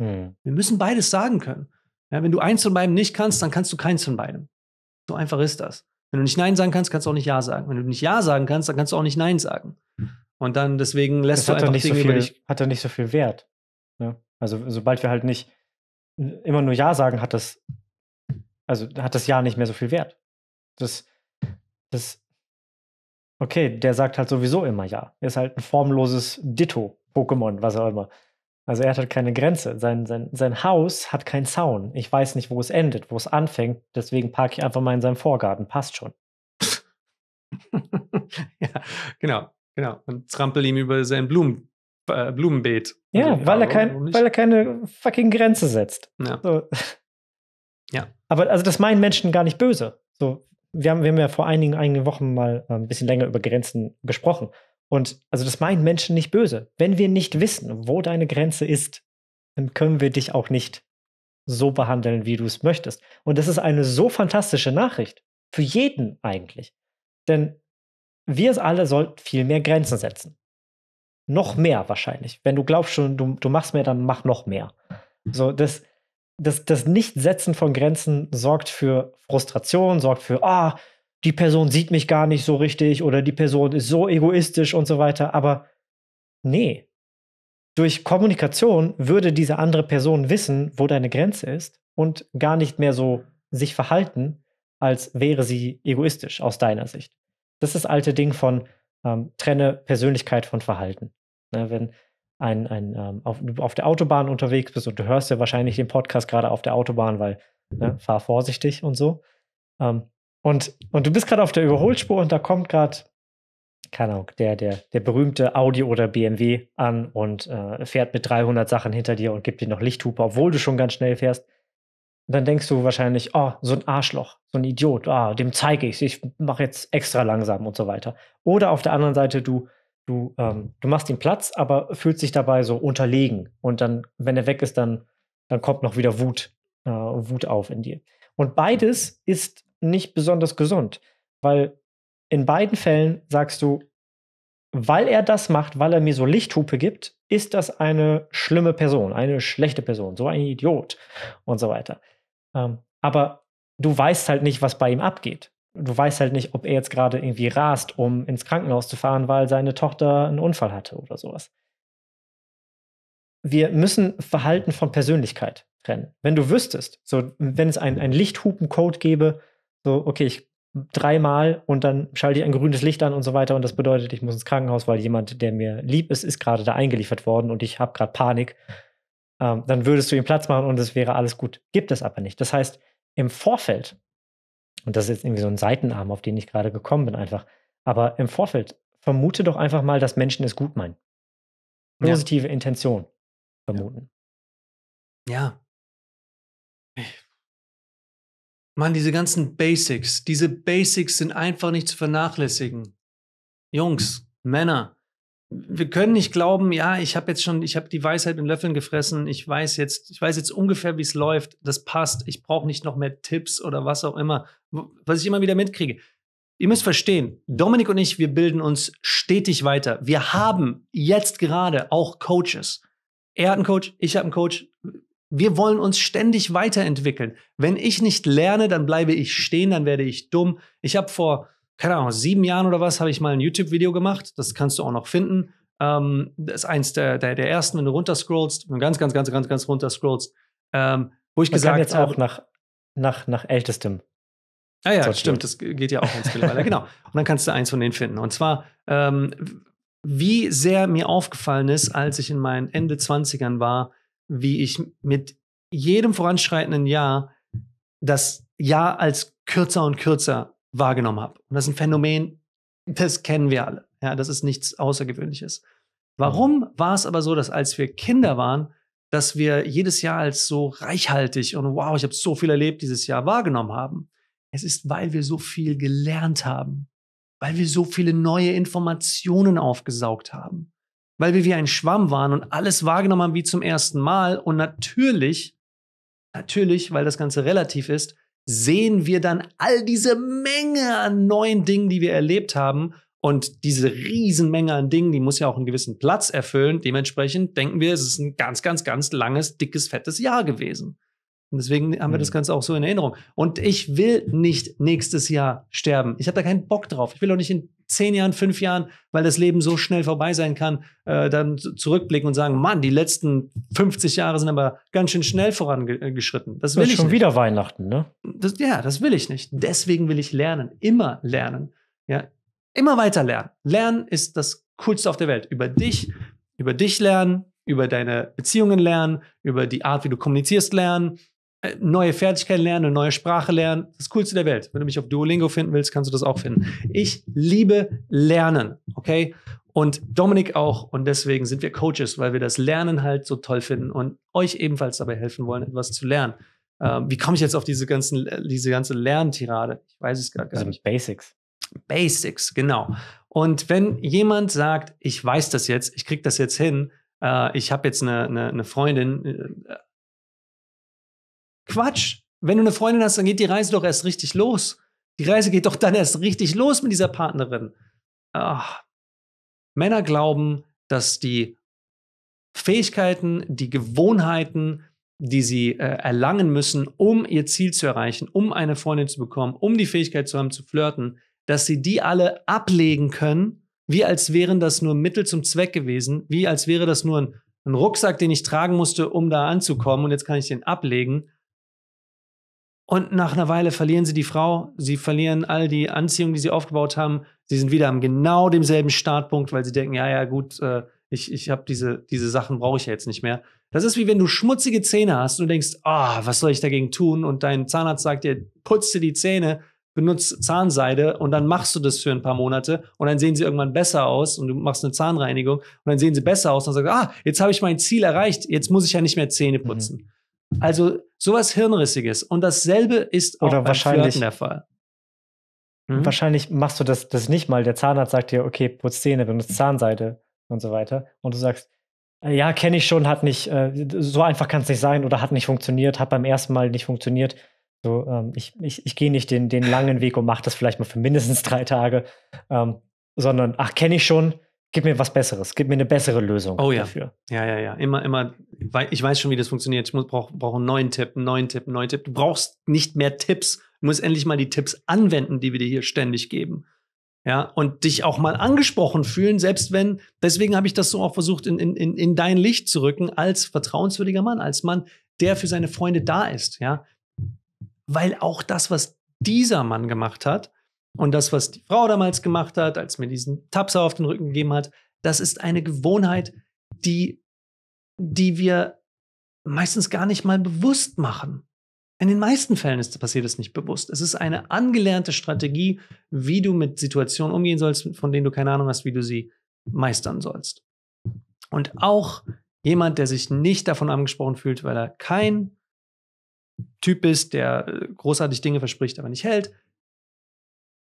Hm. Wir müssen beides sagen können. Ja, wenn du eins von beiden nicht kannst, dann kannst du keins von beidem. So einfach ist das. Wenn du nicht Nein sagen kannst, kannst du auch nicht Ja sagen. Wenn du nicht Ja sagen kannst, dann kannst du auch nicht Nein sagen. Hm. Und dann deswegen lässt das du einfach nicht Dinge so viel, dich,
Hat er nicht so viel Wert. Ne? Also sobald wir halt nicht äh, immer nur Ja sagen, hat das also hat das Ja nicht mehr so viel Wert. Das, das okay, der sagt halt sowieso immer ja. Er Ist halt ein formloses Ditto-Pokémon, was auch immer. Also er hat halt keine Grenze. Sein, sein, sein Haus hat keinen Zaun. Ich weiß nicht, wo es endet, wo es anfängt. Deswegen parke ich einfach mal in seinem Vorgarten. Passt schon.
ja, genau, genau. Und trampel ihm über sein Blumen, äh, Blumenbeet. Ja, also, weil, er kein, weil
er keine fucking Grenze setzt. Ja. So. ja. Aber also das meinen Menschen gar nicht böse. So, wir haben, wir haben ja vor einigen, einigen Wochen mal äh, ein bisschen länger über Grenzen gesprochen. Und also das meinen Menschen nicht böse. Wenn wir nicht wissen, wo deine Grenze ist, dann können wir dich auch nicht so behandeln, wie du es möchtest. Und das ist eine so fantastische Nachricht. Für jeden eigentlich. Denn wir alle sollten viel mehr Grenzen setzen. Noch mehr wahrscheinlich. Wenn du glaubst schon, du, du machst mehr, dann mach noch mehr. So, das, das, das Nicht-Setzen von Grenzen sorgt für Frustration, sorgt für, ah, die Person sieht mich gar nicht so richtig oder die Person ist so egoistisch und so weiter. Aber nee, durch Kommunikation würde diese andere Person wissen, wo deine Grenze ist und gar nicht mehr so sich verhalten, als wäre sie egoistisch aus deiner Sicht. Das ist das alte Ding von ähm, trenne Persönlichkeit von Verhalten. Ne, wenn ein, ein, ähm, auf, auf, der Autobahn unterwegs bist und du hörst ja wahrscheinlich den Podcast gerade auf der Autobahn, weil ne, fahr vorsichtig und so. Ähm, und, und du bist gerade auf der Überholspur und da kommt gerade, keine Ahnung, der, der, der berühmte Audi oder BMW an und äh, fährt mit 300 Sachen hinter dir und gibt dir noch Lichthupe, obwohl du schon ganz schnell fährst. Und dann denkst du wahrscheinlich, oh, so ein Arschloch, so ein Idiot, ah, dem zeige ich es, ich mache jetzt extra langsam und so weiter. Oder auf der anderen Seite, du du, ähm, du machst ihm Platz, aber fühlt sich dabei so unterlegen. Und dann, wenn er weg ist, dann, dann kommt noch wieder Wut, äh, Wut auf in dir. Und beides ist nicht besonders gesund, weil in beiden Fällen sagst du, weil er das macht, weil er mir so Lichthupe gibt, ist das eine schlimme Person, eine schlechte Person, so ein Idiot und so weiter. Ähm, aber du weißt halt nicht, was bei ihm abgeht du weißt halt nicht, ob er jetzt gerade irgendwie rast, um ins Krankenhaus zu fahren, weil seine Tochter einen Unfall hatte oder sowas. Wir müssen Verhalten von Persönlichkeit trennen. Wenn du wüsstest, so wenn es einen, einen Lichthupencode gäbe, so okay, ich dreimal und dann schalte ich ein grünes Licht an und so weiter und das bedeutet, ich muss ins Krankenhaus, weil jemand, der mir lieb ist, ist gerade da eingeliefert worden und ich habe gerade Panik, ähm, dann würdest du ihm Platz machen und es wäre alles gut. Gibt es aber nicht. Das heißt, im Vorfeld und das ist jetzt irgendwie so ein Seitenarm, auf den ich gerade gekommen bin, einfach. Aber im Vorfeld vermute doch einfach mal, dass Menschen es gut meinen. Positive ja. Intention vermuten. Ja. ja.
Mann, diese ganzen Basics, diese Basics sind einfach nicht zu vernachlässigen. Jungs, Männer, wir können nicht glauben, ja, ich habe jetzt schon, ich habe die Weisheit in Löffeln gefressen, ich weiß jetzt, ich weiß jetzt ungefähr, wie es läuft, das passt, ich brauche nicht noch mehr Tipps oder was auch immer, was ich immer wieder mitkriege. Ihr müsst verstehen, Dominik und ich, wir bilden uns stetig weiter. Wir haben jetzt gerade auch Coaches. Er hat einen Coach, ich habe einen Coach. Wir wollen uns ständig weiterentwickeln. Wenn ich nicht lerne, dann bleibe ich stehen, dann werde ich dumm. Ich habe vor keine Ahnung, sieben Jahren oder was, habe ich mal ein YouTube-Video gemacht. Das kannst du auch noch finden. Ähm, das ist eins der, der, der ersten, wenn du runterscrollst, wenn du ganz, ganz, ganz, ganz, ganz runterscrollst, ähm, wo ich Man gesagt habe. jetzt auch
nach, nach, nach ältestem. Ah ja, stimmt, das geht ja auch ins mittlerweile, genau.
Und dann kannst du eins von denen finden. Und zwar, ähm, wie sehr mir aufgefallen ist, als ich in meinen Ende 20ern war, wie ich mit jedem voranschreitenden Jahr das Jahr als kürzer und kürzer wahrgenommen habe. Und das ist ein Phänomen, das kennen wir alle. Ja, das ist nichts Außergewöhnliches. Mhm. Warum war es aber so, dass als wir Kinder waren, dass wir jedes Jahr als so reichhaltig und wow, ich habe so viel erlebt dieses Jahr wahrgenommen haben? Es ist, weil wir so viel gelernt haben, weil wir so viele neue Informationen aufgesaugt haben, weil wir wie ein Schwamm waren und alles wahrgenommen haben wie zum ersten Mal und natürlich, natürlich, weil das Ganze relativ ist, sehen wir dann all diese Menge an neuen Dingen, die wir erlebt haben. Und diese Riesenmenge an Dingen, die muss ja auch einen gewissen Platz erfüllen. Dementsprechend denken wir, es ist ein ganz, ganz, ganz langes, dickes, fettes Jahr gewesen. Und deswegen haben wir das mhm. Ganze auch so in Erinnerung. Und ich will nicht nächstes Jahr sterben. Ich habe da keinen Bock drauf. Ich will auch nicht in zehn Jahren, fünf Jahren, weil das Leben so schnell vorbei sein kann, äh, dann zurückblicken und sagen, Mann, die letzten 50 Jahre sind aber ganz schön schnell vorangeschritten. Das will das ist ich schon nicht. wieder Weihnachten, ne? Das, ja, das will ich nicht. Deswegen will ich lernen, immer lernen. Ja, immer weiter lernen. Lernen ist das Coolste auf der Welt. Über dich, über dich lernen, über deine Beziehungen lernen, über die Art, wie du kommunizierst lernen, äh, neue Fertigkeiten lernen, eine neue Sprache lernen. Das Coolste der Welt. Wenn du mich auf Duolingo finden willst, kannst du das auch finden. Ich liebe Lernen, okay? Und Dominik auch. Und deswegen sind wir Coaches, weil wir das Lernen halt so toll finden und euch ebenfalls dabei helfen wollen, etwas zu lernen. Ähm, wie komme ich jetzt auf diese, ganzen, diese ganze Lerntirade? Ich weiß es gerade gar also nicht. Basics. Basics, genau. Und wenn jemand sagt, ich weiß das jetzt, ich kriege das jetzt hin, äh, ich habe jetzt eine, eine, eine, Freundin, äh, Quatsch. Wenn du eine Freundin hast, dann geht die Reise doch erst richtig los. Die Reise geht doch dann erst richtig los mit dieser Partnerin. Ach. Männer glauben, dass die Fähigkeiten, die Gewohnheiten, die sie äh, erlangen müssen, um ihr Ziel zu erreichen, um eine Freundin zu bekommen, um die Fähigkeit zu haben zu flirten, dass sie die alle ablegen können, wie als wären das nur Mittel zum Zweck gewesen, wie als wäre das nur ein, ein Rucksack, den ich tragen musste, um da anzukommen und jetzt kann ich den ablegen und nach einer Weile verlieren sie die Frau, sie verlieren all die Anziehung, die sie aufgebaut haben. Sie sind wieder am genau demselben Startpunkt, weil sie denken, ja, ja, gut, äh, ich, ich habe diese, diese Sachen brauche ich ja jetzt nicht mehr. Das ist wie wenn du schmutzige Zähne hast und du denkst, ah, oh, was soll ich dagegen tun? Und dein Zahnarzt sagt dir, putze die Zähne, benutze Zahnseide und dann machst du das für ein paar Monate und dann sehen sie irgendwann besser aus und du machst eine Zahnreinigung und dann sehen sie besser aus und dann sagst, ah, jetzt habe ich mein Ziel erreicht, jetzt muss ich ja nicht mehr Zähne putzen. Mhm. Also sowas Hirnrissiges.
Und dasselbe ist auch Oder beim wahrscheinlich, der Fall. Mhm. Wahrscheinlich machst du das, das nicht mal. Der Zahnarzt sagt dir, okay, putz Zähne, benutzt Zahnseide und so weiter. Und du sagst, äh, ja, kenne ich schon, hat nicht, äh, so einfach kann es nicht sein oder hat nicht funktioniert, hat beim ersten Mal nicht funktioniert. So, ähm, ich, ich, ich gehe nicht den, den langen Weg und mache das vielleicht mal für mindestens drei Tage, ähm, sondern, ach, kenne ich schon, gib mir was Besseres, gib mir eine bessere Lösung oh, ja. dafür.
Ja, ja, ja. Immer, immer, ich weiß schon, wie das funktioniert. Ich brauche brauch einen neuen Tipp, einen neuen Tipp, einen neuen Tipp. Du brauchst nicht mehr Tipps. Du musst endlich mal die Tipps anwenden, die wir dir hier ständig geben. Ja, und dich auch mal angesprochen fühlen, selbst wenn, deswegen habe ich das so auch versucht, in, in, in dein Licht zu rücken, als vertrauenswürdiger Mann, als Mann, der für seine Freunde da ist, ja. Weil auch das, was dieser Mann gemacht hat, und das, was die Frau damals gemacht hat, als mir diesen Tapser auf den Rücken gegeben hat, das ist eine Gewohnheit, die, die wir meistens gar nicht mal bewusst machen. In den meisten Fällen ist, passiert es nicht bewusst. Es ist eine angelernte Strategie, wie du mit Situationen umgehen sollst, von denen du keine Ahnung hast, wie du sie meistern sollst. Und auch jemand, der sich nicht davon angesprochen fühlt, weil er kein Typ ist, der äh, großartig Dinge verspricht, aber nicht hält,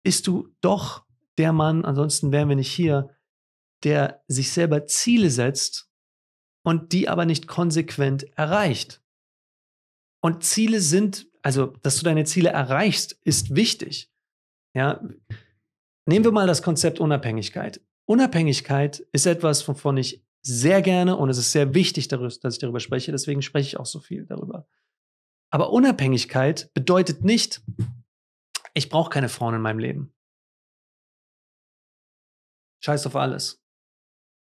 bist du doch der Mann, ansonsten wären wir nicht hier, der sich selber Ziele setzt und die aber nicht konsequent erreicht. Und Ziele sind, also, dass du deine Ziele erreichst, ist wichtig. Ja. Nehmen wir mal das Konzept Unabhängigkeit. Unabhängigkeit ist etwas, wovon ich sehr gerne und es ist sehr wichtig, dass ich darüber spreche, deswegen spreche ich auch so viel darüber. Aber Unabhängigkeit bedeutet nicht, ich brauche keine Frauen in meinem Leben. Scheiß auf alles.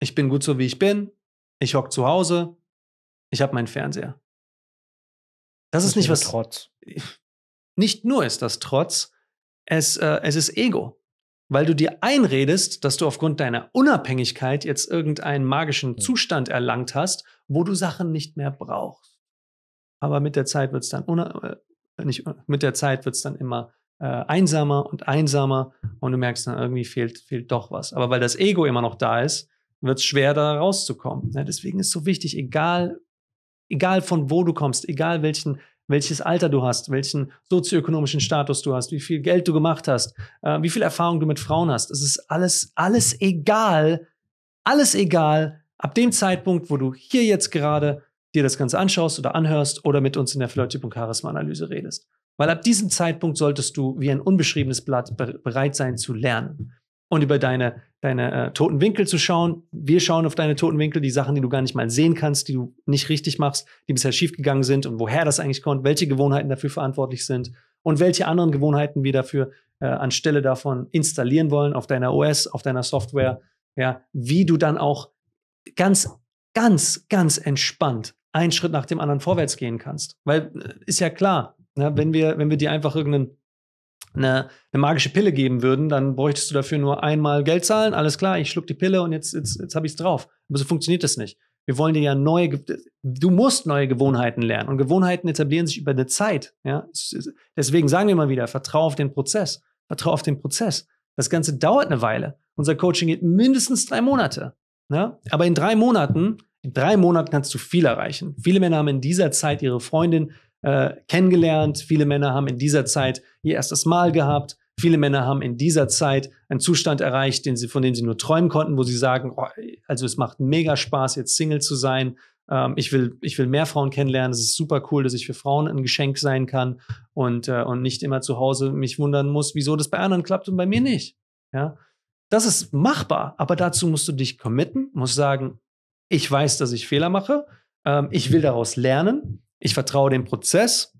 Ich bin gut so, wie ich bin. Ich hock zu Hause. Ich habe meinen Fernseher. Das, das ist nicht was. Trotz. Nicht nur ist das Trotz, es, äh, es ist Ego. Weil du dir einredest, dass du aufgrund deiner Unabhängigkeit jetzt irgendeinen magischen hm. Zustand erlangt hast, wo du Sachen nicht mehr brauchst. Aber mit der Zeit wird es dann, äh, nicht, äh, mit der Zeit wird's dann immer äh, einsamer und einsamer und du merkst, dann irgendwie fehlt, fehlt doch was. Aber weil das Ego immer noch da ist, wird es schwer, da rauszukommen. Ne? Deswegen ist so wichtig, egal, egal von wo du kommst, egal welchen, welches Alter du hast, welchen sozioökonomischen Status du hast, wie viel Geld du gemacht hast, äh, wie viel Erfahrung du mit Frauen hast. Es ist alles, alles egal, alles egal, ab dem Zeitpunkt, wo du hier jetzt gerade dir das Ganze anschaust oder anhörst oder mit uns in der Flirttyp- und Charisma-Analyse redest. Weil ab diesem Zeitpunkt solltest du wie ein unbeschriebenes Blatt bereit sein zu lernen und über deine, deine äh, toten Winkel zu schauen. Wir schauen auf deine toten Winkel, die Sachen, die du gar nicht mal sehen kannst, die du nicht richtig machst, die bisher schiefgegangen sind und woher das eigentlich kommt, welche Gewohnheiten dafür verantwortlich sind und welche anderen Gewohnheiten wir dafür äh, anstelle davon installieren wollen auf deiner OS, auf deiner Software. Ja, wie du dann auch ganz, ganz, ganz entspannt einen Schritt nach dem anderen vorwärts gehen kannst. Weil äh, ist ja klar, ja, ne, wenn, wir, wenn wir dir einfach irgendeine ne, eine, magische Pille geben würden, dann bräuchtest du dafür nur einmal Geld zahlen, alles klar, ich schluck die Pille und jetzt, jetzt, jetzt habe ich es drauf. Aber so funktioniert das nicht. Wir wollen dir ja neue, du musst neue Gewohnheiten lernen und Gewohnheiten etablieren sich über eine Zeit. Ja? Deswegen sagen wir mal wieder, vertrau auf den Prozess, Vertrau auf den Prozess. Das Ganze dauert eine Weile. Unser Coaching geht mindestens drei Monate. Ne? Aber in drei Monaten, in drei Monaten kannst du viel erreichen. Viele Männer haben in dieser Zeit ihre Freundin, äh, kennengelernt. Viele Männer haben in dieser Zeit ihr erstes Mal gehabt. Viele Männer haben in dieser Zeit einen Zustand erreicht, den sie, von dem sie nur träumen konnten, wo sie sagen, oh, also es macht mega Spaß, jetzt Single zu sein. Ähm, ich, will, ich will mehr Frauen kennenlernen. Es ist super cool, dass ich für Frauen ein Geschenk sein kann und, äh, und nicht immer zu Hause mich wundern muss, wieso das bei anderen klappt und bei mir nicht. Ja? Das ist machbar, aber dazu musst du dich committen, musst sagen, ich weiß, dass ich Fehler mache, ähm, ich will daraus lernen ich vertraue dem Prozess.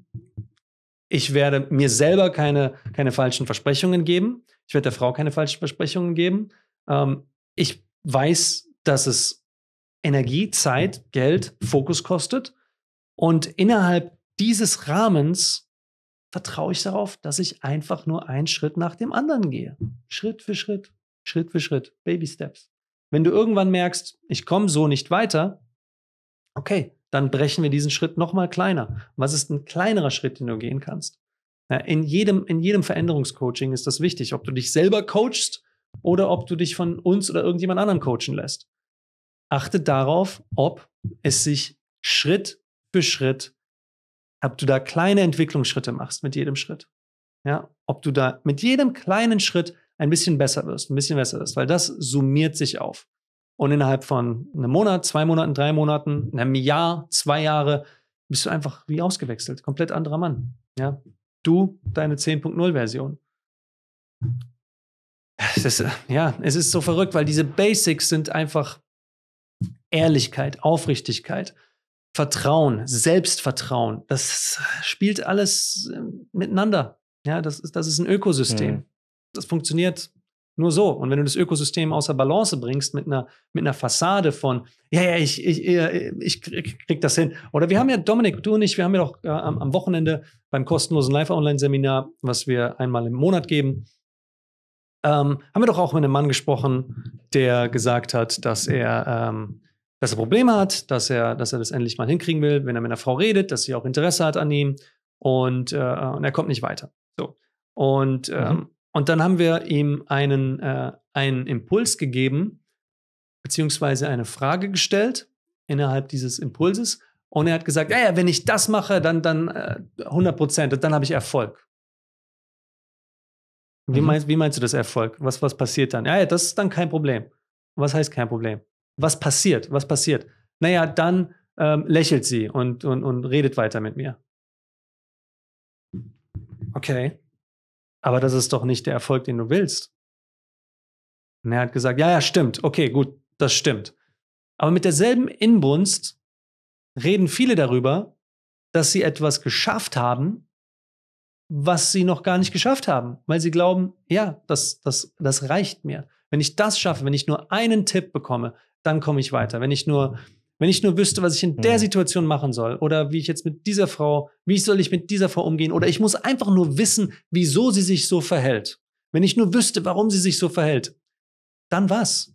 Ich werde mir selber keine, keine falschen Versprechungen geben. Ich werde der Frau keine falschen Versprechungen geben. Ähm, ich weiß, dass es Energie, Zeit, Geld, Fokus kostet. Und innerhalb dieses Rahmens vertraue ich darauf, dass ich einfach nur einen Schritt nach dem anderen gehe. Schritt für Schritt, Schritt für Schritt, Baby Steps. Wenn du irgendwann merkst, ich komme so nicht weiter, okay, dann brechen wir diesen Schritt nochmal kleiner. Was ist ein kleinerer Schritt, den du gehen kannst? Ja, in, jedem, in jedem Veränderungscoaching ist das wichtig, ob du dich selber coachst oder ob du dich von uns oder irgendjemand anderem coachen lässt. Achte darauf, ob es sich Schritt für Schritt, ob du da kleine Entwicklungsschritte machst mit jedem Schritt. Ja, ob du da mit jedem kleinen Schritt ein bisschen besser wirst, ein bisschen besser wirst, weil das summiert sich auf. Und innerhalb von einem Monat, zwei Monaten, drei Monaten, einem Jahr, zwei Jahre bist du einfach wie ausgewechselt. Komplett anderer Mann. Ja? Du, deine 10.0-Version. Äh, ja, es ist so verrückt, weil diese Basics sind einfach Ehrlichkeit, Aufrichtigkeit, Vertrauen, Selbstvertrauen. Das spielt alles äh, miteinander. Ja, das ist, das ist ein Ökosystem. Mhm. Das funktioniert nur so. Und wenn du das Ökosystem außer Balance bringst mit einer, mit einer Fassade von, ja, ja, ich, ich, äh, ich, krieg das hin. Oder wir haben ja, Dominik, du und ich, wir haben ja doch äh, am, am, Wochenende beim kostenlosen Live-Online-Seminar, was wir einmal im Monat geben, ähm, haben wir doch auch mit einem Mann gesprochen, der gesagt hat, dass er, ähm, dass er Probleme hat, dass er, dass er das endlich mal hinkriegen will, wenn er mit einer Frau redet, dass sie auch Interesse hat an ihm und, äh, und er kommt nicht weiter. So. Und ähm, mhm. Und dann haben wir ihm einen, äh, einen Impuls gegeben, beziehungsweise eine Frage gestellt innerhalb dieses Impulses. Und er hat gesagt, ja, ja, wenn ich das mache, dann, dann äh, 100 Prozent, dann habe ich Erfolg. Wie, mhm. meinst, wie meinst du das Erfolg? Was, was passiert dann? Ja, ja, das ist dann kein Problem. Was heißt kein Problem? Was passiert? Was passiert? Naja, dann ähm, lächelt sie und, und, und redet weiter mit mir. Okay aber das ist doch nicht der Erfolg, den du willst. Und er hat gesagt, ja, ja, stimmt, okay, gut, das stimmt. Aber mit derselben Inbrunst reden viele darüber, dass sie etwas geschafft haben, was sie noch gar nicht geschafft haben, weil sie glauben, ja, das, das, das reicht mir. Wenn ich das schaffe, wenn ich nur einen Tipp bekomme, dann komme ich weiter. Wenn ich nur wenn ich nur wüsste, was ich in der mhm. Situation machen soll oder wie ich jetzt mit dieser Frau, wie soll ich mit dieser Frau umgehen oder ich muss einfach nur wissen, wieso sie sich so verhält. Wenn ich nur wüsste, warum sie sich so verhält, dann was?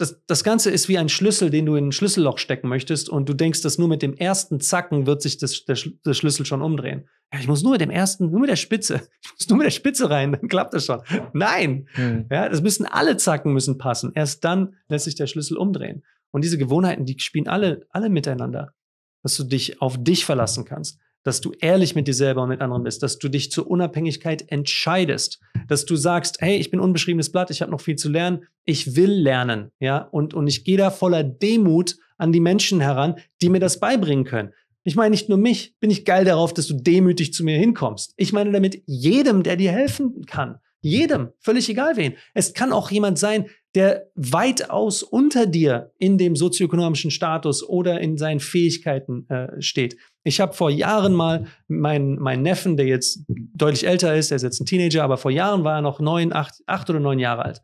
Das, das Ganze ist wie ein Schlüssel, den du in ein Schlüsselloch stecken möchtest und du denkst, dass nur mit dem ersten Zacken wird sich das, der, der Schlüssel schon umdrehen. Ja, ich muss nur mit dem ersten, nur mit der Spitze, ich muss nur mit der Spitze rein, dann klappt das schon. Nein, mhm. ja, das müssen alle Zacken müssen passen. Erst dann lässt sich der Schlüssel umdrehen. Und diese Gewohnheiten, die spielen alle, alle miteinander. Dass du dich auf dich verlassen kannst, dass du ehrlich mit dir selber und mit anderen bist, dass du dich zur Unabhängigkeit entscheidest, dass du sagst, hey, ich bin unbeschriebenes Blatt, ich habe noch viel zu lernen, ich will lernen, ja, und, und ich gehe da voller Demut an die Menschen heran, die mir das beibringen können. Ich meine nicht nur mich, bin ich geil darauf, dass du demütig zu mir hinkommst. Ich meine damit jedem, der dir helfen kann. Jedem, völlig egal wen. Es kann auch jemand sein, der weitaus unter dir in dem sozioökonomischen Status oder in seinen Fähigkeiten äh, steht. Ich habe vor Jahren mal meinen, mein Neffen, der jetzt deutlich älter ist, der ist jetzt ein Teenager, aber vor Jahren war er noch neun, acht, acht oder neun Jahre alt.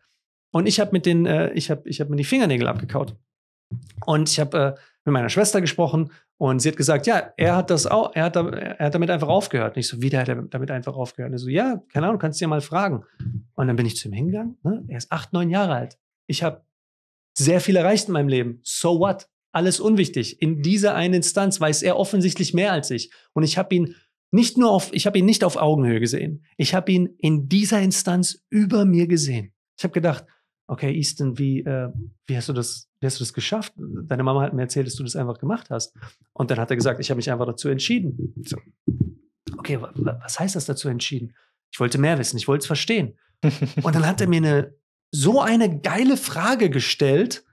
Und ich habe mit den, äh, ich habe, ich hab mir die Fingernägel abgekaut. Und ich habe äh, mit meiner Schwester gesprochen und sie hat gesagt, ja, er hat das auch, er hat, er hat damit einfach aufgehört. Nicht so, wie der hat damit einfach aufgehört. Und ich so, ja, keine Ahnung, kannst du ja mal fragen. Und dann bin ich zu ihm hingegangen. Ne? Er ist acht, neun Jahre alt. Ich habe sehr viel erreicht in meinem Leben. So what? Alles unwichtig. In dieser einen Instanz weiß er offensichtlich mehr als ich. Und ich habe ihn nicht nur auf, ich habe ihn nicht auf Augenhöhe gesehen. Ich habe ihn in dieser Instanz über mir gesehen. Ich habe gedacht, okay, Easton, wie, äh, wie, hast du das, wie hast du das geschafft? Deine Mama hat mir erzählt, dass du das einfach gemacht hast. Und dann hat er gesagt, ich habe mich einfach dazu entschieden. So. Okay, was heißt das dazu entschieden? Ich wollte mehr wissen, ich wollte es verstehen.
Und
dann hat er mir eine, so eine geile Frage gestellt,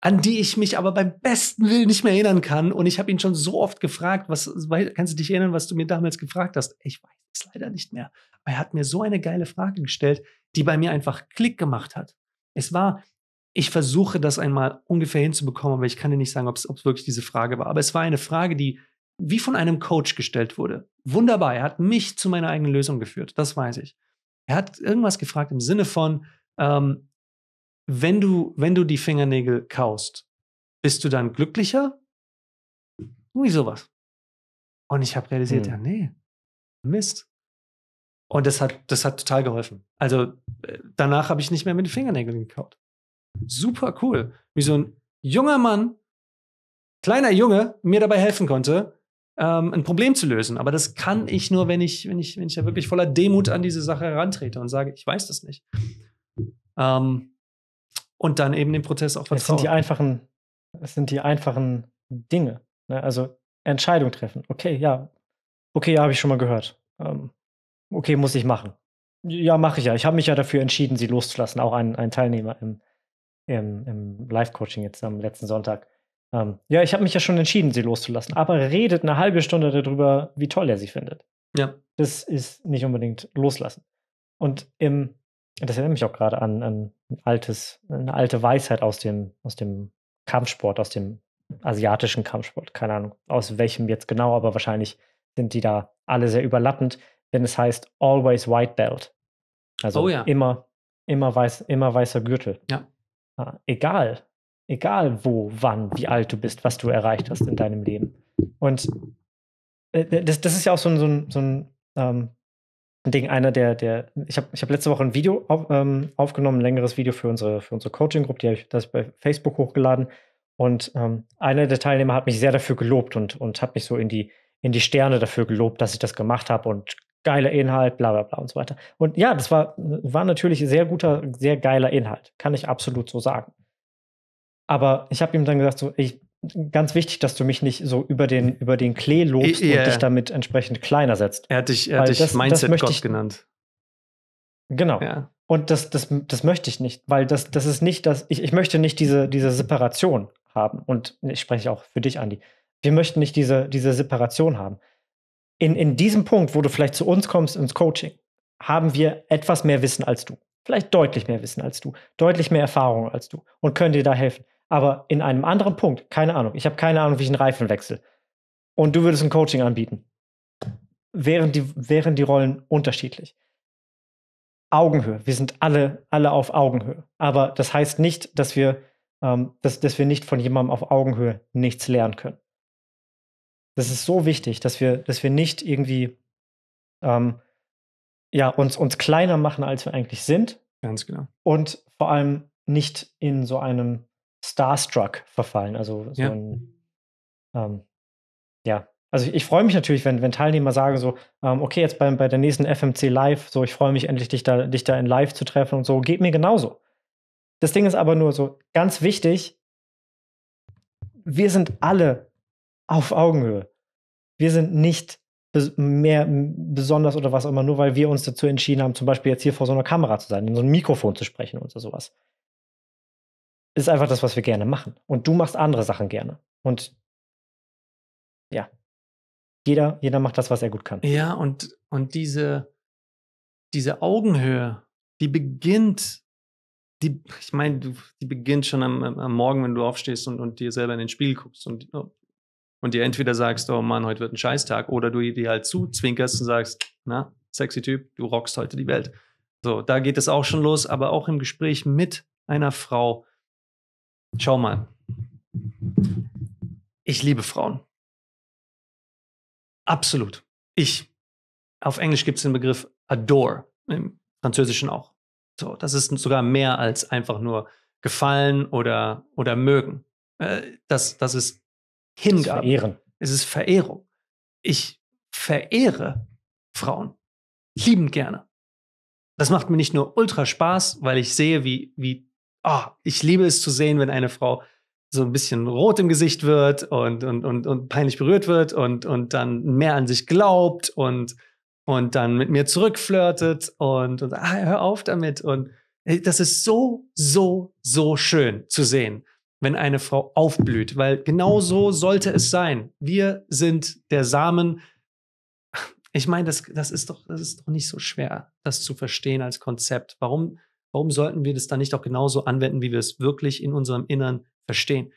an die ich mich aber beim besten Willen nicht mehr erinnern kann. Und ich habe ihn schon so oft gefragt, was, kannst du dich erinnern, was du mir damals gefragt hast? Ich weiß es leider nicht mehr. Aber er hat mir so eine geile Frage gestellt, die bei mir einfach Klick gemacht hat. Es war, ich versuche das einmal ungefähr hinzubekommen, aber ich kann dir nicht sagen, ob es wirklich diese Frage war. Aber es war eine Frage, die wie von einem Coach gestellt wurde. Wunderbar, er hat mich zu meiner eigenen Lösung geführt, das weiß ich. Er hat irgendwas gefragt im Sinne von, ähm, wenn, du, wenn du die Fingernägel kaust, bist du dann glücklicher? Irgendwie sowas. Und ich habe realisiert, hm. ja, nee, Mist. Und das hat, das hat total geholfen. Also äh, danach habe ich nicht mehr mit den Fingernägeln gekaut. Super cool, wie so ein junger Mann, kleiner Junge, mir dabei helfen konnte, ähm, ein Problem zu lösen. Aber das kann ich nur, wenn ich, wenn ich, wenn ich ja wirklich voller Demut an diese Sache herantrete und sage, ich weiß das nicht.
Ähm, und dann eben den Prozess auch vertrauen. Es sind die einfachen, es sind die einfachen Dinge. Ne? Also Entscheidung treffen. Okay, ja. Okay, ja, habe ich schon mal gehört. Ähm, okay, muss ich machen. Ja, mache ich ja. Ich habe mich ja dafür entschieden, sie loszulassen. Auch ein, ein Teilnehmer im, im, im Live-Coaching jetzt am letzten Sonntag. Ähm, ja, ich habe mich ja schon entschieden, sie loszulassen. Aber redet eine halbe Stunde darüber, wie toll er sie findet. Ja. Das ist nicht unbedingt loslassen. Und im, das erinnert mich auch gerade an, an ein altes, eine alte Weisheit aus dem, aus dem Kampfsport, aus dem asiatischen Kampfsport. Keine Ahnung, aus welchem jetzt genau, aber wahrscheinlich sind die da alle sehr überlappend denn es heißt Always White Belt. Also oh, ja. immer, immer, weiß, immer weißer Gürtel. Ja. ja. Ah, egal, egal wo, wann, wie alt du bist, was du erreicht hast in deinem Leben. Und äh, das, das ist ja auch so ein, so ein, so ein ähm, Ding, einer der, der, ich habe ich hab letzte Woche ein Video auf, ähm, aufgenommen, ein längeres Video für unsere, für unsere Coaching-Gruppe, die habe ich das bei Facebook hochgeladen. Und ähm, einer der Teilnehmer hat mich sehr dafür gelobt und, und hat mich so in die, in die Sterne dafür gelobt, dass ich das gemacht habe und geiler Inhalt, bla bla bla und so weiter. Und ja, das war, war natürlich sehr guter, sehr geiler Inhalt, kann ich absolut so sagen. Aber ich habe ihm dann gesagt, so, ich, ganz wichtig, dass du mich nicht so über den, über den Klee lobst yeah. und dich damit entsprechend kleiner setzt. Er hat dich, er hat dich das, Mindset das Gott ich, genannt. Genau. Ja. Und das, das, das möchte ich nicht, weil das, das ist nicht, dass ich, ich möchte nicht diese, diese Separation haben. Und ich spreche auch für dich, Andi. Wir möchten nicht diese, diese Separation haben in, in diesem Punkt, wo du vielleicht zu uns kommst, ins Coaching, haben wir etwas mehr Wissen als du. Vielleicht deutlich mehr Wissen als du, deutlich mehr Erfahrung als du und können dir da helfen. Aber in einem anderen Punkt, keine Ahnung, ich habe keine Ahnung, wie ich einen Reifen wechsle. Und du würdest ein Coaching anbieten. Wären die, wären die Rollen unterschiedlich. Augenhöhe. Wir sind alle, alle auf Augenhöhe. Aber das heißt nicht, dass wir, ähm, dass, dass wir nicht von jemandem auf Augenhöhe nichts lernen können. Das ist so wichtig, dass wir, dass wir nicht irgendwie ähm, ja, uns, uns kleiner machen, als wir eigentlich sind. Ganz genau. Und vor allem nicht in so einem Starstruck verfallen. Also so ja. ein, ähm, ja. Also ich, freue mich natürlich, wenn, wenn Teilnehmer sagen so, ähm, okay, jetzt bei, bei der nächsten FMC Live, so ich freue mich endlich, dich da, dich da in Live zu treffen und so, geht mir genauso. Das Ding ist aber nur so, ganz wichtig, wir sind alle auf Augenhöhe. Wir sind nicht mehr besonders oder was auch immer, nur weil wir uns dazu entschieden haben, zum Beispiel jetzt hier vor so einer Kamera zu sein, in so einem Mikrofon zu sprechen und so sowas. Ist einfach das, was wir gerne machen. Und du machst andere Sachen gerne. Und ja, jeder, jeder macht das, was er gut kann. Ja,
und, und diese, diese Augenhöhe, die beginnt, die, ich meine, die beginnt schon am, am Morgen, wenn du aufstehst und, und dir selber in den Spiegel guckst und oh, und dir entweder sagst, oh Mann, heute wird ein Scheißtag, oder du dir halt zuzwinkerst und sagst, na, sexy Typ, du rockst heute die Welt. So, da geht es auch schon los, aber auch im Gespräch mit einer Frau. Schau mal. Ich liebe Frauen. Absolut. Ich. Auf Englisch gibt es den Begriff adore, im Französischen auch. So, das ist sogar mehr als einfach nur gefallen oder, oder mögen. Äh, das, das ist Hingabe. Es ist Verehren. Es ist Verehrung. Ich verehre Frauen liebend gerne. Das macht mir nicht nur ultra Spaß, weil ich sehe, wie, wie, oh, ich liebe es zu sehen, wenn eine Frau so ein bisschen rot im Gesicht wird und, und, und, und peinlich berührt wird und, und dann mehr an sich glaubt und, und dann mit mir zurückflirtet und, und ah, hör auf damit. Und das ist so, so, so schön zu sehen wenn eine Frau aufblüht, weil genau so sollte es sein. Wir sind der Samen. Ich meine, das, das, ist doch, das ist doch nicht so schwer, das zu verstehen als Konzept. Warum, warum sollten wir das dann nicht auch genauso anwenden, wie wir es wirklich in unserem Innern verstehen?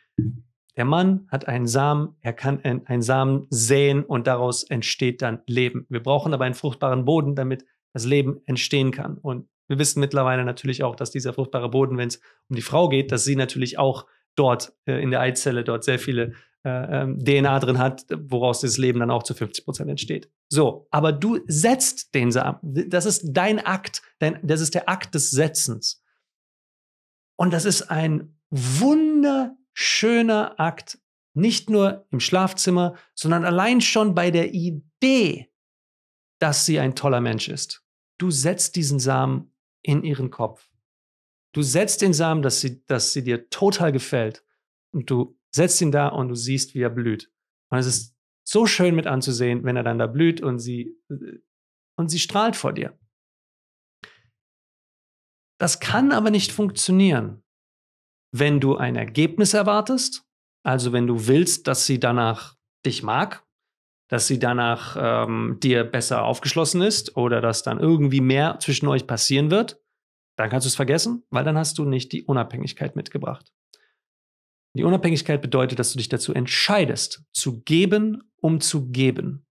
Der Mann hat einen Samen, er kann einen Samen säen und daraus entsteht dann Leben. Wir brauchen aber einen fruchtbaren Boden, damit das Leben entstehen kann. Und wir wissen mittlerweile natürlich auch, dass dieser fruchtbare Boden, wenn es um die Frau geht, dass sie natürlich auch dort äh, in der Eizelle dort sehr viele äh, ähm, DNA drin hat, woraus das Leben dann auch zu 50 Prozent entsteht. So, aber du setzt den Samen. Das ist dein Akt, dein, das ist der Akt des Setzens. Und das ist ein wunderschöner Akt, nicht nur im Schlafzimmer, sondern allein schon bei der Idee, dass sie ein toller Mensch ist. Du setzt diesen Samen in ihren Kopf. Du setzt den Samen, dass sie, dass sie dir total gefällt. Und du setzt ihn da und du siehst, wie er blüht. Und es ist so schön mit anzusehen, wenn er dann da blüht und sie, äh, und sie strahlt vor dir. Das kann aber nicht funktionieren, wenn du ein Ergebnis erwartest, also wenn du willst, dass sie danach dich mag, dass sie danach ähm, dir besser aufgeschlossen ist oder dass dann irgendwie mehr zwischen euch passieren wird, dann kannst du es vergessen, weil dann hast du nicht die Unabhängigkeit mitgebracht. Die Unabhängigkeit bedeutet, dass du dich dazu entscheidest, zu geben, um zu geben,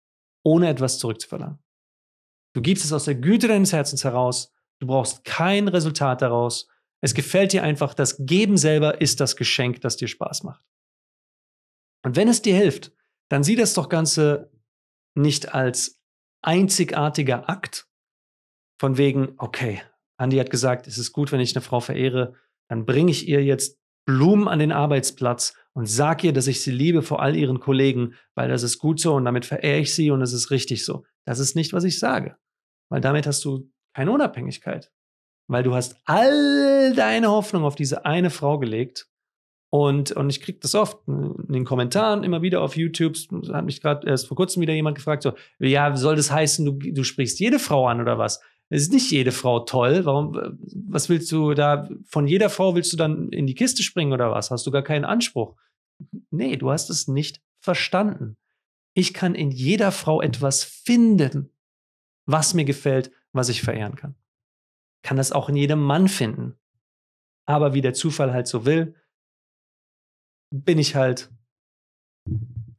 ohne etwas zurückzuverlangen. Du gibst es aus der Güte deines Herzens heraus, du brauchst kein Resultat daraus, es gefällt dir einfach, das Geben selber ist das Geschenk, das dir Spaß macht. Und wenn es dir hilft, dann sieh das doch Ganze nicht als einzigartiger Akt, von wegen, okay, Andi hat gesagt, es ist gut, wenn ich eine Frau verehre, dann bringe ich ihr jetzt Blumen an den Arbeitsplatz und sag ihr, dass ich sie liebe vor all ihren Kollegen, weil das ist gut so und damit verehre ich sie und es ist richtig so. Das ist nicht, was ich sage, weil damit hast du keine Unabhängigkeit, weil du hast all deine Hoffnung auf diese eine Frau gelegt und, und ich kriege das oft in den Kommentaren immer wieder auf YouTube, hat mich gerade erst vor kurzem wieder jemand gefragt, so, ja, soll das heißen, du, du sprichst jede Frau an oder was? Es ist nicht jede Frau toll. Warum, was willst du da, von jeder Frau willst du dann in die Kiste springen oder was? Hast du gar keinen Anspruch? Nee, du hast es nicht verstanden. Ich kann in jeder Frau etwas finden, was mir gefällt, was ich verehren kann. Kann das auch in jedem Mann finden. Aber wie der Zufall halt so will, bin ich halt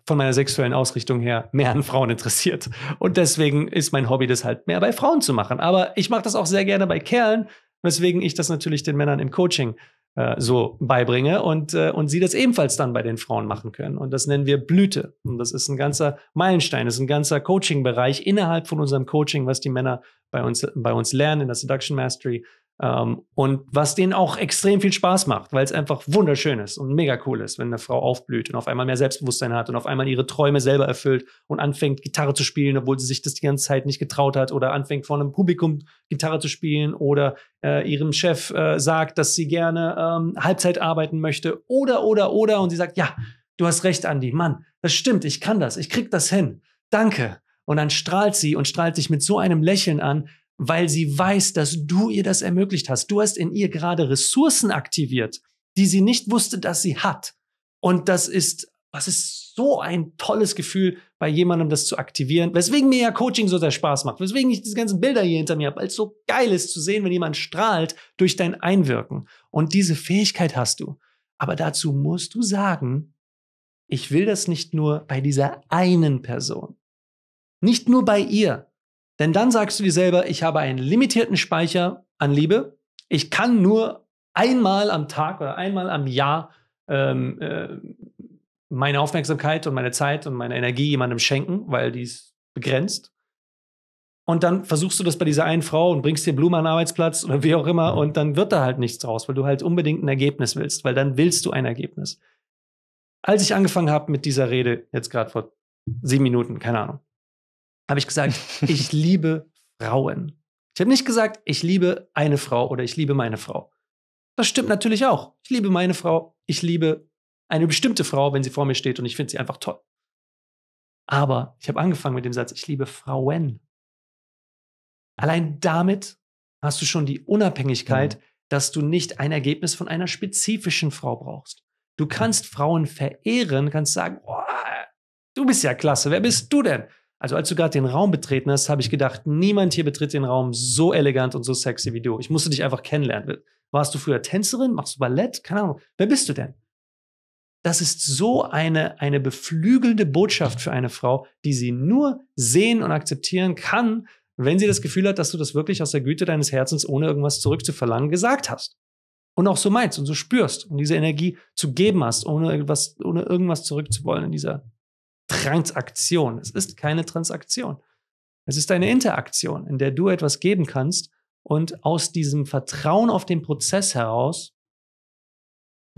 von meiner sexuellen Ausrichtung her mehr an Frauen interessiert. Und deswegen ist mein Hobby, das halt mehr bei Frauen zu machen. Aber ich mache das auch sehr gerne bei Kerlen, weswegen ich das natürlich den Männern im Coaching äh, so beibringe und, äh, und sie das ebenfalls dann bei den Frauen machen können. Und das nennen wir Blüte. Und das ist ein ganzer Meilenstein, das ist ein ganzer Coaching-Bereich innerhalb von unserem Coaching, was die Männer bei uns, bei uns lernen in der Seduction Mastery ähm, und was denen auch extrem viel Spaß macht, weil es einfach wunderschön ist und mega cool ist, wenn eine Frau aufblüht und auf einmal mehr Selbstbewusstsein hat und auf einmal ihre Träume selber erfüllt und anfängt, Gitarre zu spielen, obwohl sie sich das die ganze Zeit nicht getraut hat oder anfängt, vor einem Publikum Gitarre zu spielen oder äh, ihrem Chef äh, sagt, dass sie gerne ähm, Halbzeit arbeiten möchte oder, oder, oder und sie sagt, ja, du hast recht, Andi, Mann, das stimmt, ich kann das, ich krieg das hin, danke. Und dann strahlt sie und strahlt sich mit so einem Lächeln an, weil sie weiß, dass du ihr das ermöglicht hast. Du hast in ihr gerade Ressourcen aktiviert, die sie nicht wusste, dass sie hat. Und das ist, was ist so ein tolles Gefühl, bei jemandem das zu aktivieren, weswegen mir ja Coaching so sehr Spaß macht, weswegen ich diese ganzen Bilder hier hinter mir habe, weil es so geil ist zu sehen, wenn jemand strahlt durch dein Einwirken. Und diese Fähigkeit hast du. Aber dazu musst du sagen, ich will das nicht nur bei dieser einen Person, nicht nur bei ihr, denn dann sagst du dir selber, ich habe einen limitierten Speicher an Liebe. Ich kann nur einmal am Tag oder einmal am Jahr ähm, äh, meine Aufmerksamkeit und meine Zeit und meine Energie jemandem schenken, weil die ist begrenzt. Und dann versuchst du das bei dieser einen Frau und bringst dir Blumen an den Arbeitsplatz oder wie auch immer mhm. und dann wird da halt nichts draus, weil du halt unbedingt ein Ergebnis willst, weil dann willst du ein Ergebnis. Als ich angefangen habe mit dieser Rede, jetzt gerade vor sieben Minuten, keine Ahnung, habe ich gesagt, ich liebe Frauen. Ich habe nicht gesagt, ich liebe eine Frau oder ich liebe meine Frau. Das stimmt natürlich auch. Ich liebe meine Frau. Ich liebe eine bestimmte Frau, wenn sie vor mir steht und ich finde sie einfach toll. Aber ich habe angefangen mit dem Satz, ich liebe Frauen. Allein damit hast du schon die Unabhängigkeit, mhm. dass du nicht ein Ergebnis von einer spezifischen Frau brauchst. Du kannst Frauen verehren, kannst sagen, oh, du bist ja klasse, wer bist du denn? Also als du gerade den Raum betreten hast, habe ich gedacht, niemand hier betritt den Raum so elegant und so sexy wie du. Ich musste dich einfach kennenlernen. Warst du früher Tänzerin? Machst du Ballett? Keine Ahnung. Wer bist du denn? Das ist so eine, eine beflügelnde Botschaft für eine Frau, die sie nur sehen und akzeptieren kann, wenn sie das Gefühl hat, dass du das wirklich aus der Güte deines Herzens, ohne irgendwas zurückzuverlangen, gesagt hast. Und auch so meinst und so spürst und diese Energie zu geben hast, ohne irgendwas, ohne irgendwas zurückzuwollen in dieser Transaktion. Es ist keine Transaktion. Es ist eine Interaktion, in der du etwas geben kannst und aus diesem Vertrauen auf den Prozess heraus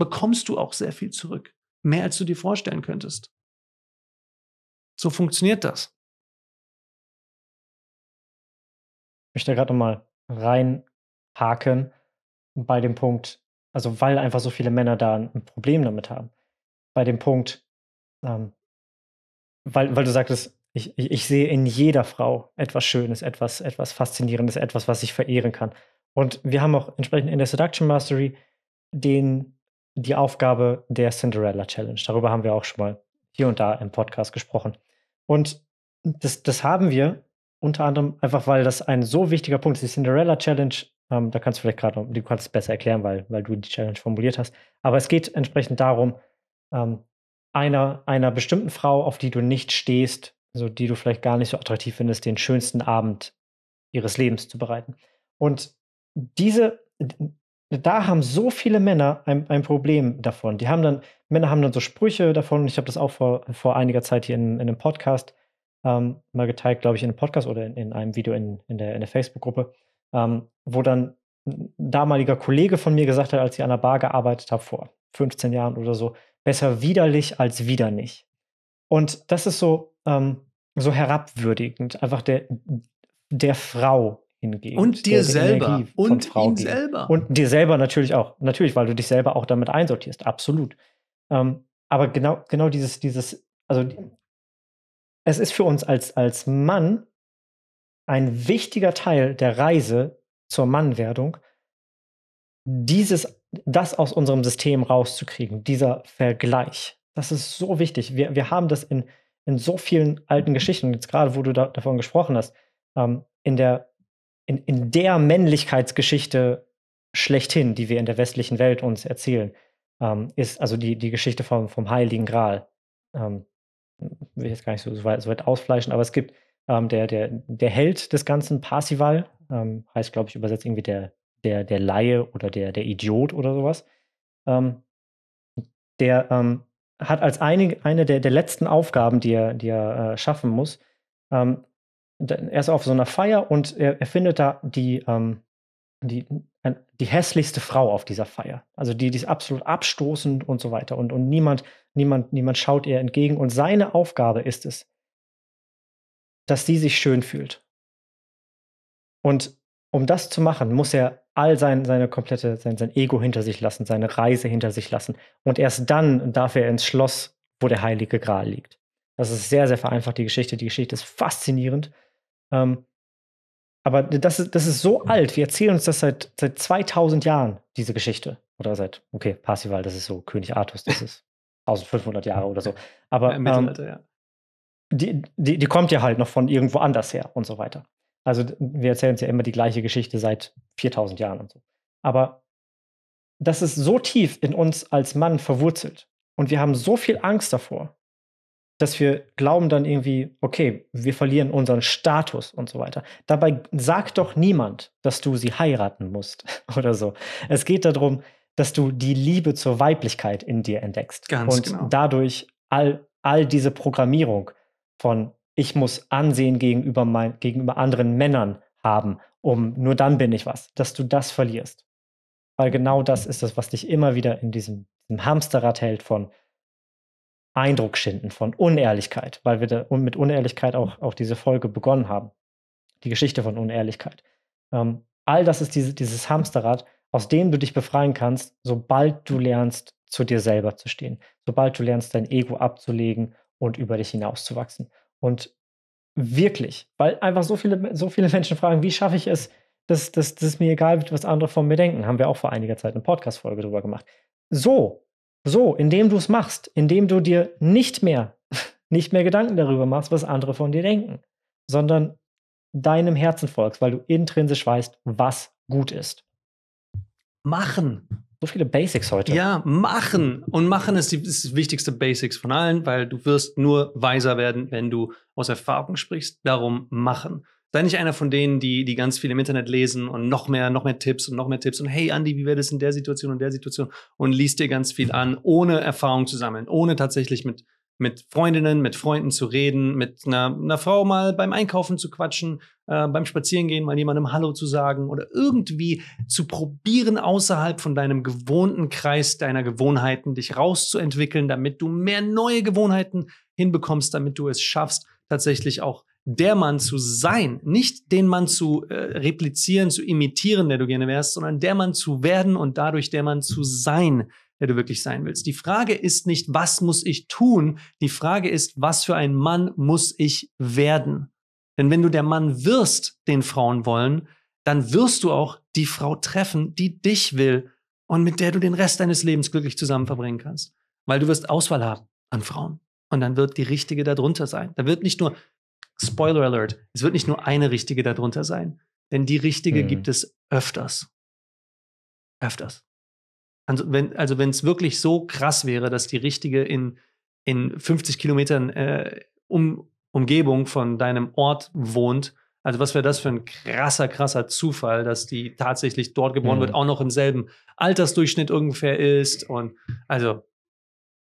bekommst du auch sehr viel zurück. Mehr als du dir
vorstellen könntest. So funktioniert das. Ich möchte gerade nochmal reinhaken bei dem Punkt, also weil einfach so viele Männer da ein Problem damit haben. Bei dem Punkt, ähm, weil, weil du sagtest, ich, ich, ich, sehe in jeder Frau etwas Schönes, etwas, etwas Faszinierendes, etwas, was ich verehren kann. Und wir haben auch entsprechend in der Seduction Mastery den, die Aufgabe der Cinderella Challenge. Darüber haben wir auch schon mal hier und da im Podcast gesprochen. Und das, das haben wir unter anderem einfach, weil das ein so wichtiger Punkt ist. Die Cinderella Challenge, ähm, da kannst du vielleicht gerade, du kannst es besser erklären, weil, weil du die Challenge formuliert hast. Aber es geht entsprechend darum, ähm, einer, einer bestimmten Frau, auf die du nicht stehst, also die du vielleicht gar nicht so attraktiv findest, den schönsten Abend ihres Lebens zu bereiten. Und diese, da haben so viele Männer ein, ein Problem davon. Die haben dann, Männer haben dann so Sprüche davon, und ich habe das auch vor, vor einiger Zeit hier in, in einem Podcast ähm, mal geteilt, glaube ich, in einem Podcast oder in, in einem Video in, in der, in der Facebook-Gruppe, ähm, wo dann ein damaliger Kollege von mir gesagt hat, als ich an der Bar gearbeitet habe, vor 15 Jahren oder so, Besser widerlich als wieder nicht. Und das ist so, ähm, so herabwürdigend, einfach der, der Frau hingegen. Und dir selber. Und Frau ihm gegen. selber. Und dir selber natürlich auch. Natürlich, weil du dich selber auch damit einsortierst. Absolut. Ähm, aber genau, genau dieses, dieses, also es ist für uns als, als Mann ein wichtiger Teil der Reise zur Mannwerdung, dieses das aus unserem System rauszukriegen, dieser Vergleich. Das ist so wichtig. Wir, wir haben das in, in so vielen alten Geschichten, jetzt gerade wo du da, davon gesprochen hast, ähm, in, der, in, in der Männlichkeitsgeschichte schlechthin, die wir in der westlichen Welt uns erzählen, ähm, ist also die, die Geschichte vom, vom Heiligen Gral. Ähm, will ich jetzt gar nicht so, so, weit, so weit ausfleischen, aber es gibt ähm, der, der, der Held des Ganzen, Parsival, ähm, heißt, glaube ich, übersetzt irgendwie der, der, der Laie oder der, der Idiot oder sowas, ähm, der ähm, hat als eine, eine der, der letzten Aufgaben, die er, die er äh, schaffen muss, ähm, er ist auf so einer Feier und er, er findet da die, ähm, die, äh, die hässlichste Frau auf dieser Feier. Also die, die ist absolut abstoßend und so weiter. Und, und niemand, niemand, niemand schaut ihr entgegen. Und seine Aufgabe ist es, dass sie sich schön fühlt. Und um das zu machen, muss er all sein, seine komplette, sein, sein Ego hinter sich lassen, seine Reise hinter sich lassen. Und erst dann darf er ins Schloss, wo der Heilige Gral liegt. Das ist sehr, sehr vereinfacht, die Geschichte. Die Geschichte ist faszinierend. Ähm, aber das ist, das ist so alt. Wir erzählen uns das seit, seit 2000 Jahren, diese Geschichte. Oder seit, okay, Parsival, das ist so König Artus, das ist 1500 Jahre oder so. Aber ähm, Die, die, die kommt ja halt noch von irgendwo anders her und so weiter. Also wir erzählen uns ja immer die gleiche Geschichte seit 4000 Jahren und so. Aber das ist so tief in uns als Mann verwurzelt und wir haben so viel Angst davor, dass wir glauben dann irgendwie, okay, wir verlieren unseren Status und so weiter. Dabei sagt doch niemand, dass du sie heiraten musst oder so. Es geht darum, dass du die Liebe zur Weiblichkeit in dir entdeckst Ganz und genau. dadurch all, all diese Programmierung von ich muss Ansehen gegenüber, mein, gegenüber anderen Männern haben, um nur dann bin ich was, dass du das verlierst. Weil genau das ist das, was dich immer wieder in diesem, diesem Hamsterrad hält von Eindruck schinden, von Unehrlichkeit, weil wir da, mit Unehrlichkeit auch, auch diese Folge begonnen haben. Die Geschichte von Unehrlichkeit. Ähm, all das ist diese, dieses Hamsterrad, aus dem du dich befreien kannst, sobald du lernst, zu dir selber zu stehen, sobald du lernst, dein Ego abzulegen und über dich hinauszuwachsen. Und wirklich, weil einfach so viele, so viele Menschen fragen, wie schaffe ich es, dass, dass, dass es mir egal wird, was andere von mir denken. Haben wir auch vor einiger Zeit eine Podcast-Folge drüber gemacht. So, so, indem du es machst, indem du dir nicht mehr, nicht mehr Gedanken darüber machst, was andere von dir denken, sondern deinem Herzen folgst, weil du intrinsisch weißt, was gut ist machen. So viele Basics heute.
Ja, machen. Und machen ist, das wichtigste Basics von allen, weil du wirst nur weiser werden, wenn du aus Erfahrung sprichst. Darum machen. Sei nicht einer von denen, die, die ganz viel im Internet lesen und noch mehr, noch mehr Tipps und noch mehr Tipps und hey Andy, wie wäre das in der Situation und der Situation und liest dir ganz viel an, ohne Erfahrung zu sammeln, ohne tatsächlich mit mit Freundinnen, mit Freunden zu reden, mit einer, einer Frau mal beim Einkaufen zu quatschen, äh, beim Spazierengehen mal jemandem Hallo zu sagen oder irgendwie zu probieren, außerhalb von deinem gewohnten Kreis deiner Gewohnheiten dich rauszuentwickeln, damit du mehr neue Gewohnheiten hinbekommst, damit du es schaffst, tatsächlich auch der Mann zu sein, nicht den Mann zu äh, replizieren, zu imitieren, der du gerne wärst, sondern der Mann zu werden und dadurch der Mann zu sein, der du wirklich sein willst. Die Frage ist nicht, was muss ich tun? Die Frage ist, was für ein Mann muss ich werden? Denn wenn du der Mann wirst, den Frauen wollen, dann wirst du auch die Frau treffen, die dich will und mit der du den Rest deines Lebens glücklich zusammen verbringen kannst. Weil du wirst Auswahl haben an Frauen. Und dann wird die richtige darunter sein. Da wird nicht nur, Spoiler Alert, es wird nicht nur eine richtige darunter sein. Denn die richtige mhm. gibt es öfters. Öfters. Also wenn also es wirklich so krass wäre, dass die richtige in, in 50 Kilometern äh, um, Umgebung von deinem Ort wohnt, also was wäre das für ein krasser, krasser Zufall, dass die tatsächlich dort geboren mhm. wird, auch noch im selben Altersdurchschnitt ungefähr ist. Und also,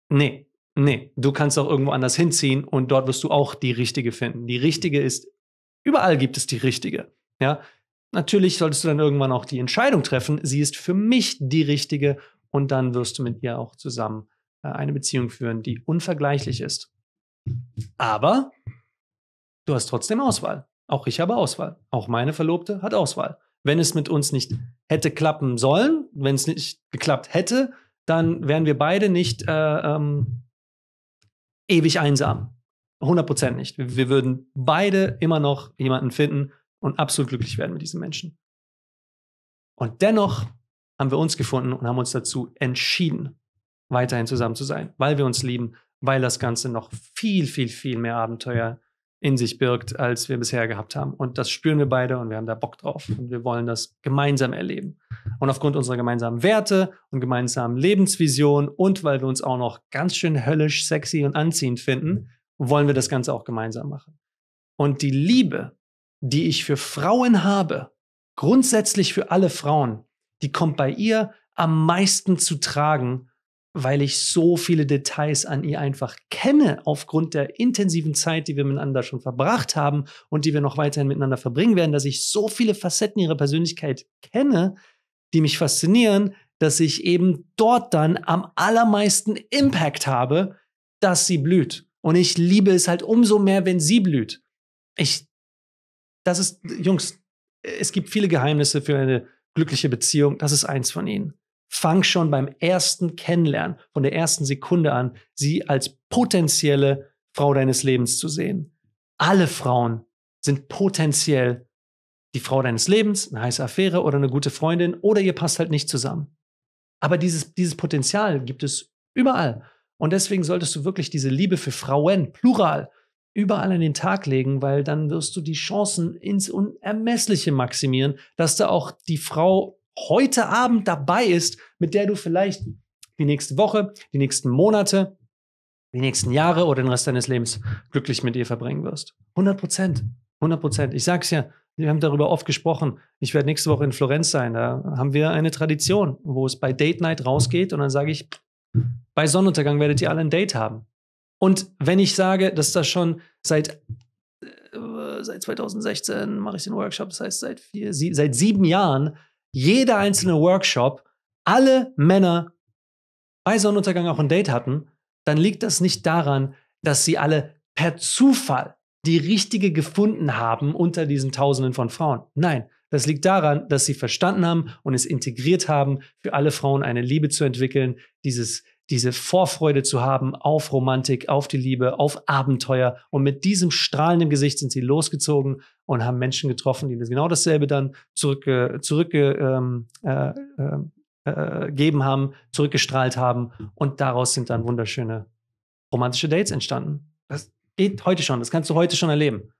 nee, nee, du kannst auch irgendwo anders hinziehen und dort wirst du auch die richtige finden. Die richtige ist, überall gibt es die richtige. Ja, Natürlich solltest du dann irgendwann auch die Entscheidung treffen, sie ist für mich die richtige und dann wirst du mit ihr auch zusammen äh, eine Beziehung führen, die unvergleichlich ist. Aber du hast trotzdem Auswahl. Auch ich habe Auswahl. Auch meine Verlobte hat Auswahl. Wenn es mit uns nicht hätte klappen sollen, wenn es nicht geklappt hätte, dann wären wir beide nicht äh, ähm, ewig einsam. 100% nicht. Wir würden beide immer noch jemanden finden, und absolut glücklich werden mit diesen Menschen. Und dennoch haben wir uns gefunden und haben uns dazu entschieden, weiterhin zusammen zu sein, weil wir uns lieben, weil das Ganze noch viel, viel, viel mehr Abenteuer in sich birgt, als wir bisher gehabt haben. Und das spüren wir beide und wir haben da Bock drauf und wir wollen das gemeinsam erleben. Und aufgrund unserer gemeinsamen Werte und gemeinsamen Lebensvision und weil wir uns auch noch ganz schön höllisch, sexy und anziehend finden, wollen wir das Ganze auch gemeinsam machen. Und die Liebe die ich für Frauen habe, grundsätzlich für alle Frauen, die kommt bei ihr am meisten zu tragen, weil ich so viele Details an ihr einfach kenne, aufgrund der intensiven Zeit, die wir miteinander schon verbracht haben und die wir noch weiterhin miteinander verbringen werden, dass ich so viele Facetten ihrer Persönlichkeit kenne, die mich faszinieren, dass ich eben dort dann am allermeisten Impact habe, dass sie blüht. Und ich liebe es halt umso mehr, wenn sie blüht. Ich das ist, Jungs, es gibt viele Geheimnisse für eine glückliche Beziehung. Das ist eins von ihnen. Fang schon beim ersten Kennenlernen, von der ersten Sekunde an, sie als potenzielle Frau deines Lebens zu sehen. Alle Frauen sind potenziell die Frau deines Lebens, eine heiße Affäre oder eine gute Freundin oder ihr passt halt nicht zusammen. Aber dieses, dieses Potenzial gibt es überall. Und deswegen solltest du wirklich diese Liebe für Frauen, plural, überall an den Tag legen, weil dann wirst du die Chancen ins Unermessliche maximieren, dass da auch die Frau heute Abend dabei ist, mit der du vielleicht die nächste Woche, die nächsten Monate, die nächsten Jahre oder den Rest deines Lebens glücklich mit ihr verbringen wirst. 100 Prozent. 100 Prozent. Ich sag's ja, wir haben darüber oft gesprochen. Ich werde nächste Woche in Florenz sein. Da haben wir eine Tradition, wo es bei Date Night rausgeht und dann sage ich, bei Sonnenuntergang werdet ihr alle ein Date haben. Und wenn ich sage, dass das schon seit, äh, seit 2016 mache ich den Workshop, das heißt seit, vier, sie, seit sieben Jahren, jeder einzelne Workshop, alle Männer bei Sonnenuntergang auch ein Date hatten, dann liegt das nicht daran, dass sie alle per Zufall die richtige gefunden haben unter diesen Tausenden von Frauen. Nein, das liegt daran, dass sie verstanden haben und es integriert haben, für alle Frauen eine Liebe zu entwickeln, dieses diese Vorfreude zu haben auf Romantik, auf die Liebe, auf Abenteuer. Und mit diesem strahlenden Gesicht sind sie losgezogen und haben Menschen getroffen, die genau dasselbe dann zurückgegeben zurück, ähm, äh, ähm, äh, haben, zurückgestrahlt haben. Und daraus sind dann wunderschöne romantische Dates entstanden. Das geht heute schon, das kannst du heute schon erleben.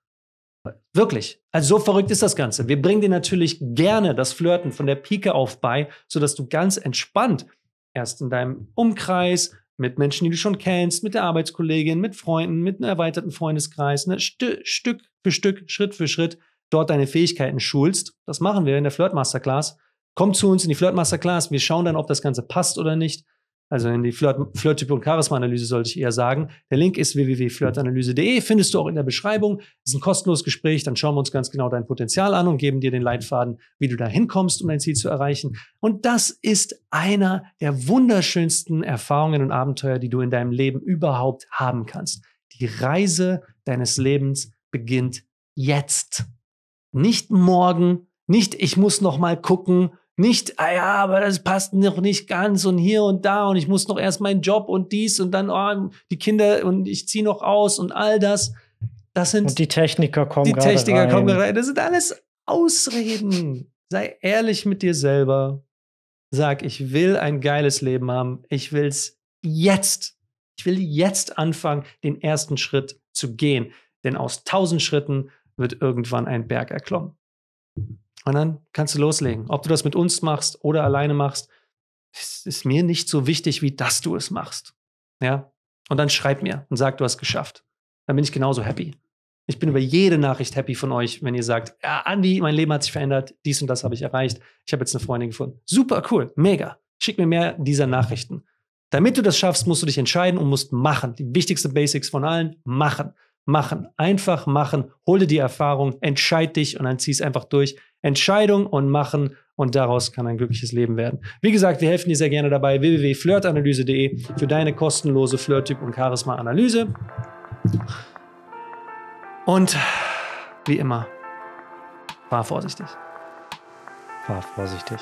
Wirklich. Also so verrückt ist das Ganze. Wir bringen dir natürlich gerne das Flirten von der Pike auf bei, sodass du ganz entspannt Erst in deinem Umkreis, mit Menschen, die du schon kennst, mit der Arbeitskollegin, mit Freunden, mit einem erweiterten Freundeskreis, ne? St Stück für Stück, Schritt für Schritt dort deine Fähigkeiten schulst. Das machen wir in der Flirt Masterclass. Komm zu uns in die Flirt Masterclass. Wir schauen dann, ob das Ganze passt oder nicht also in die Flirt, Flirttyp und Charisma-Analyse sollte ich eher sagen. Der Link ist www.flirtanalyse.de, findest du auch in der Beschreibung. ist ein kostenloses Gespräch, dann schauen wir uns ganz genau dein Potenzial an und geben dir den Leitfaden, wie du da hinkommst, um dein Ziel zu erreichen. Und das ist einer der wunderschönsten Erfahrungen und Abenteuer, die du in deinem Leben überhaupt haben kannst. Die Reise deines Lebens beginnt jetzt. Nicht morgen, nicht ich muss noch mal gucken nicht, ah ja, aber das passt noch nicht ganz und hier und da und ich muss noch erst meinen Job und dies und dann oh, die Kinder und ich ziehe noch aus und all das. Das sind und
die Techniker kommen die Techniker rein. kommen rein.
Das sind alles Ausreden. Sei ehrlich mit dir selber. Sag, ich will ein geiles Leben haben. Ich will's jetzt. Ich will jetzt anfangen, den ersten Schritt zu gehen. Denn aus tausend Schritten wird irgendwann ein Berg erklommen. Und dann kannst du loslegen. Mhm. Ob du das mit uns machst oder alleine machst, ist, mir nicht so wichtig, wie dass du es machst. Ja? Und dann schreib mir und sag, du hast geschafft. Dann bin ich genauso happy. Ich bin über jede Nachricht happy von euch, wenn ihr sagt, ja, Andi, mein Leben hat sich verändert, dies und das habe ich erreicht, ich habe jetzt eine Freundin gefunden. Super cool, mega. Schick mir mehr dieser Nachrichten. Damit du das schaffst, musst du dich entscheiden und musst machen. Die wichtigste Basics von allen, machen. Machen. Einfach machen. Hol dir die Erfahrung, entscheid dich und dann zieh es einfach durch. Entscheidung und machen und daraus kann ein glückliches Leben werden. Wie gesagt, wir helfen dir sehr gerne dabei. www.flirtanalyse.de für deine kostenlose Flirttyp- und Charisma-Analyse. Und wie immer,
fahr vorsichtig. Fahr vorsichtig.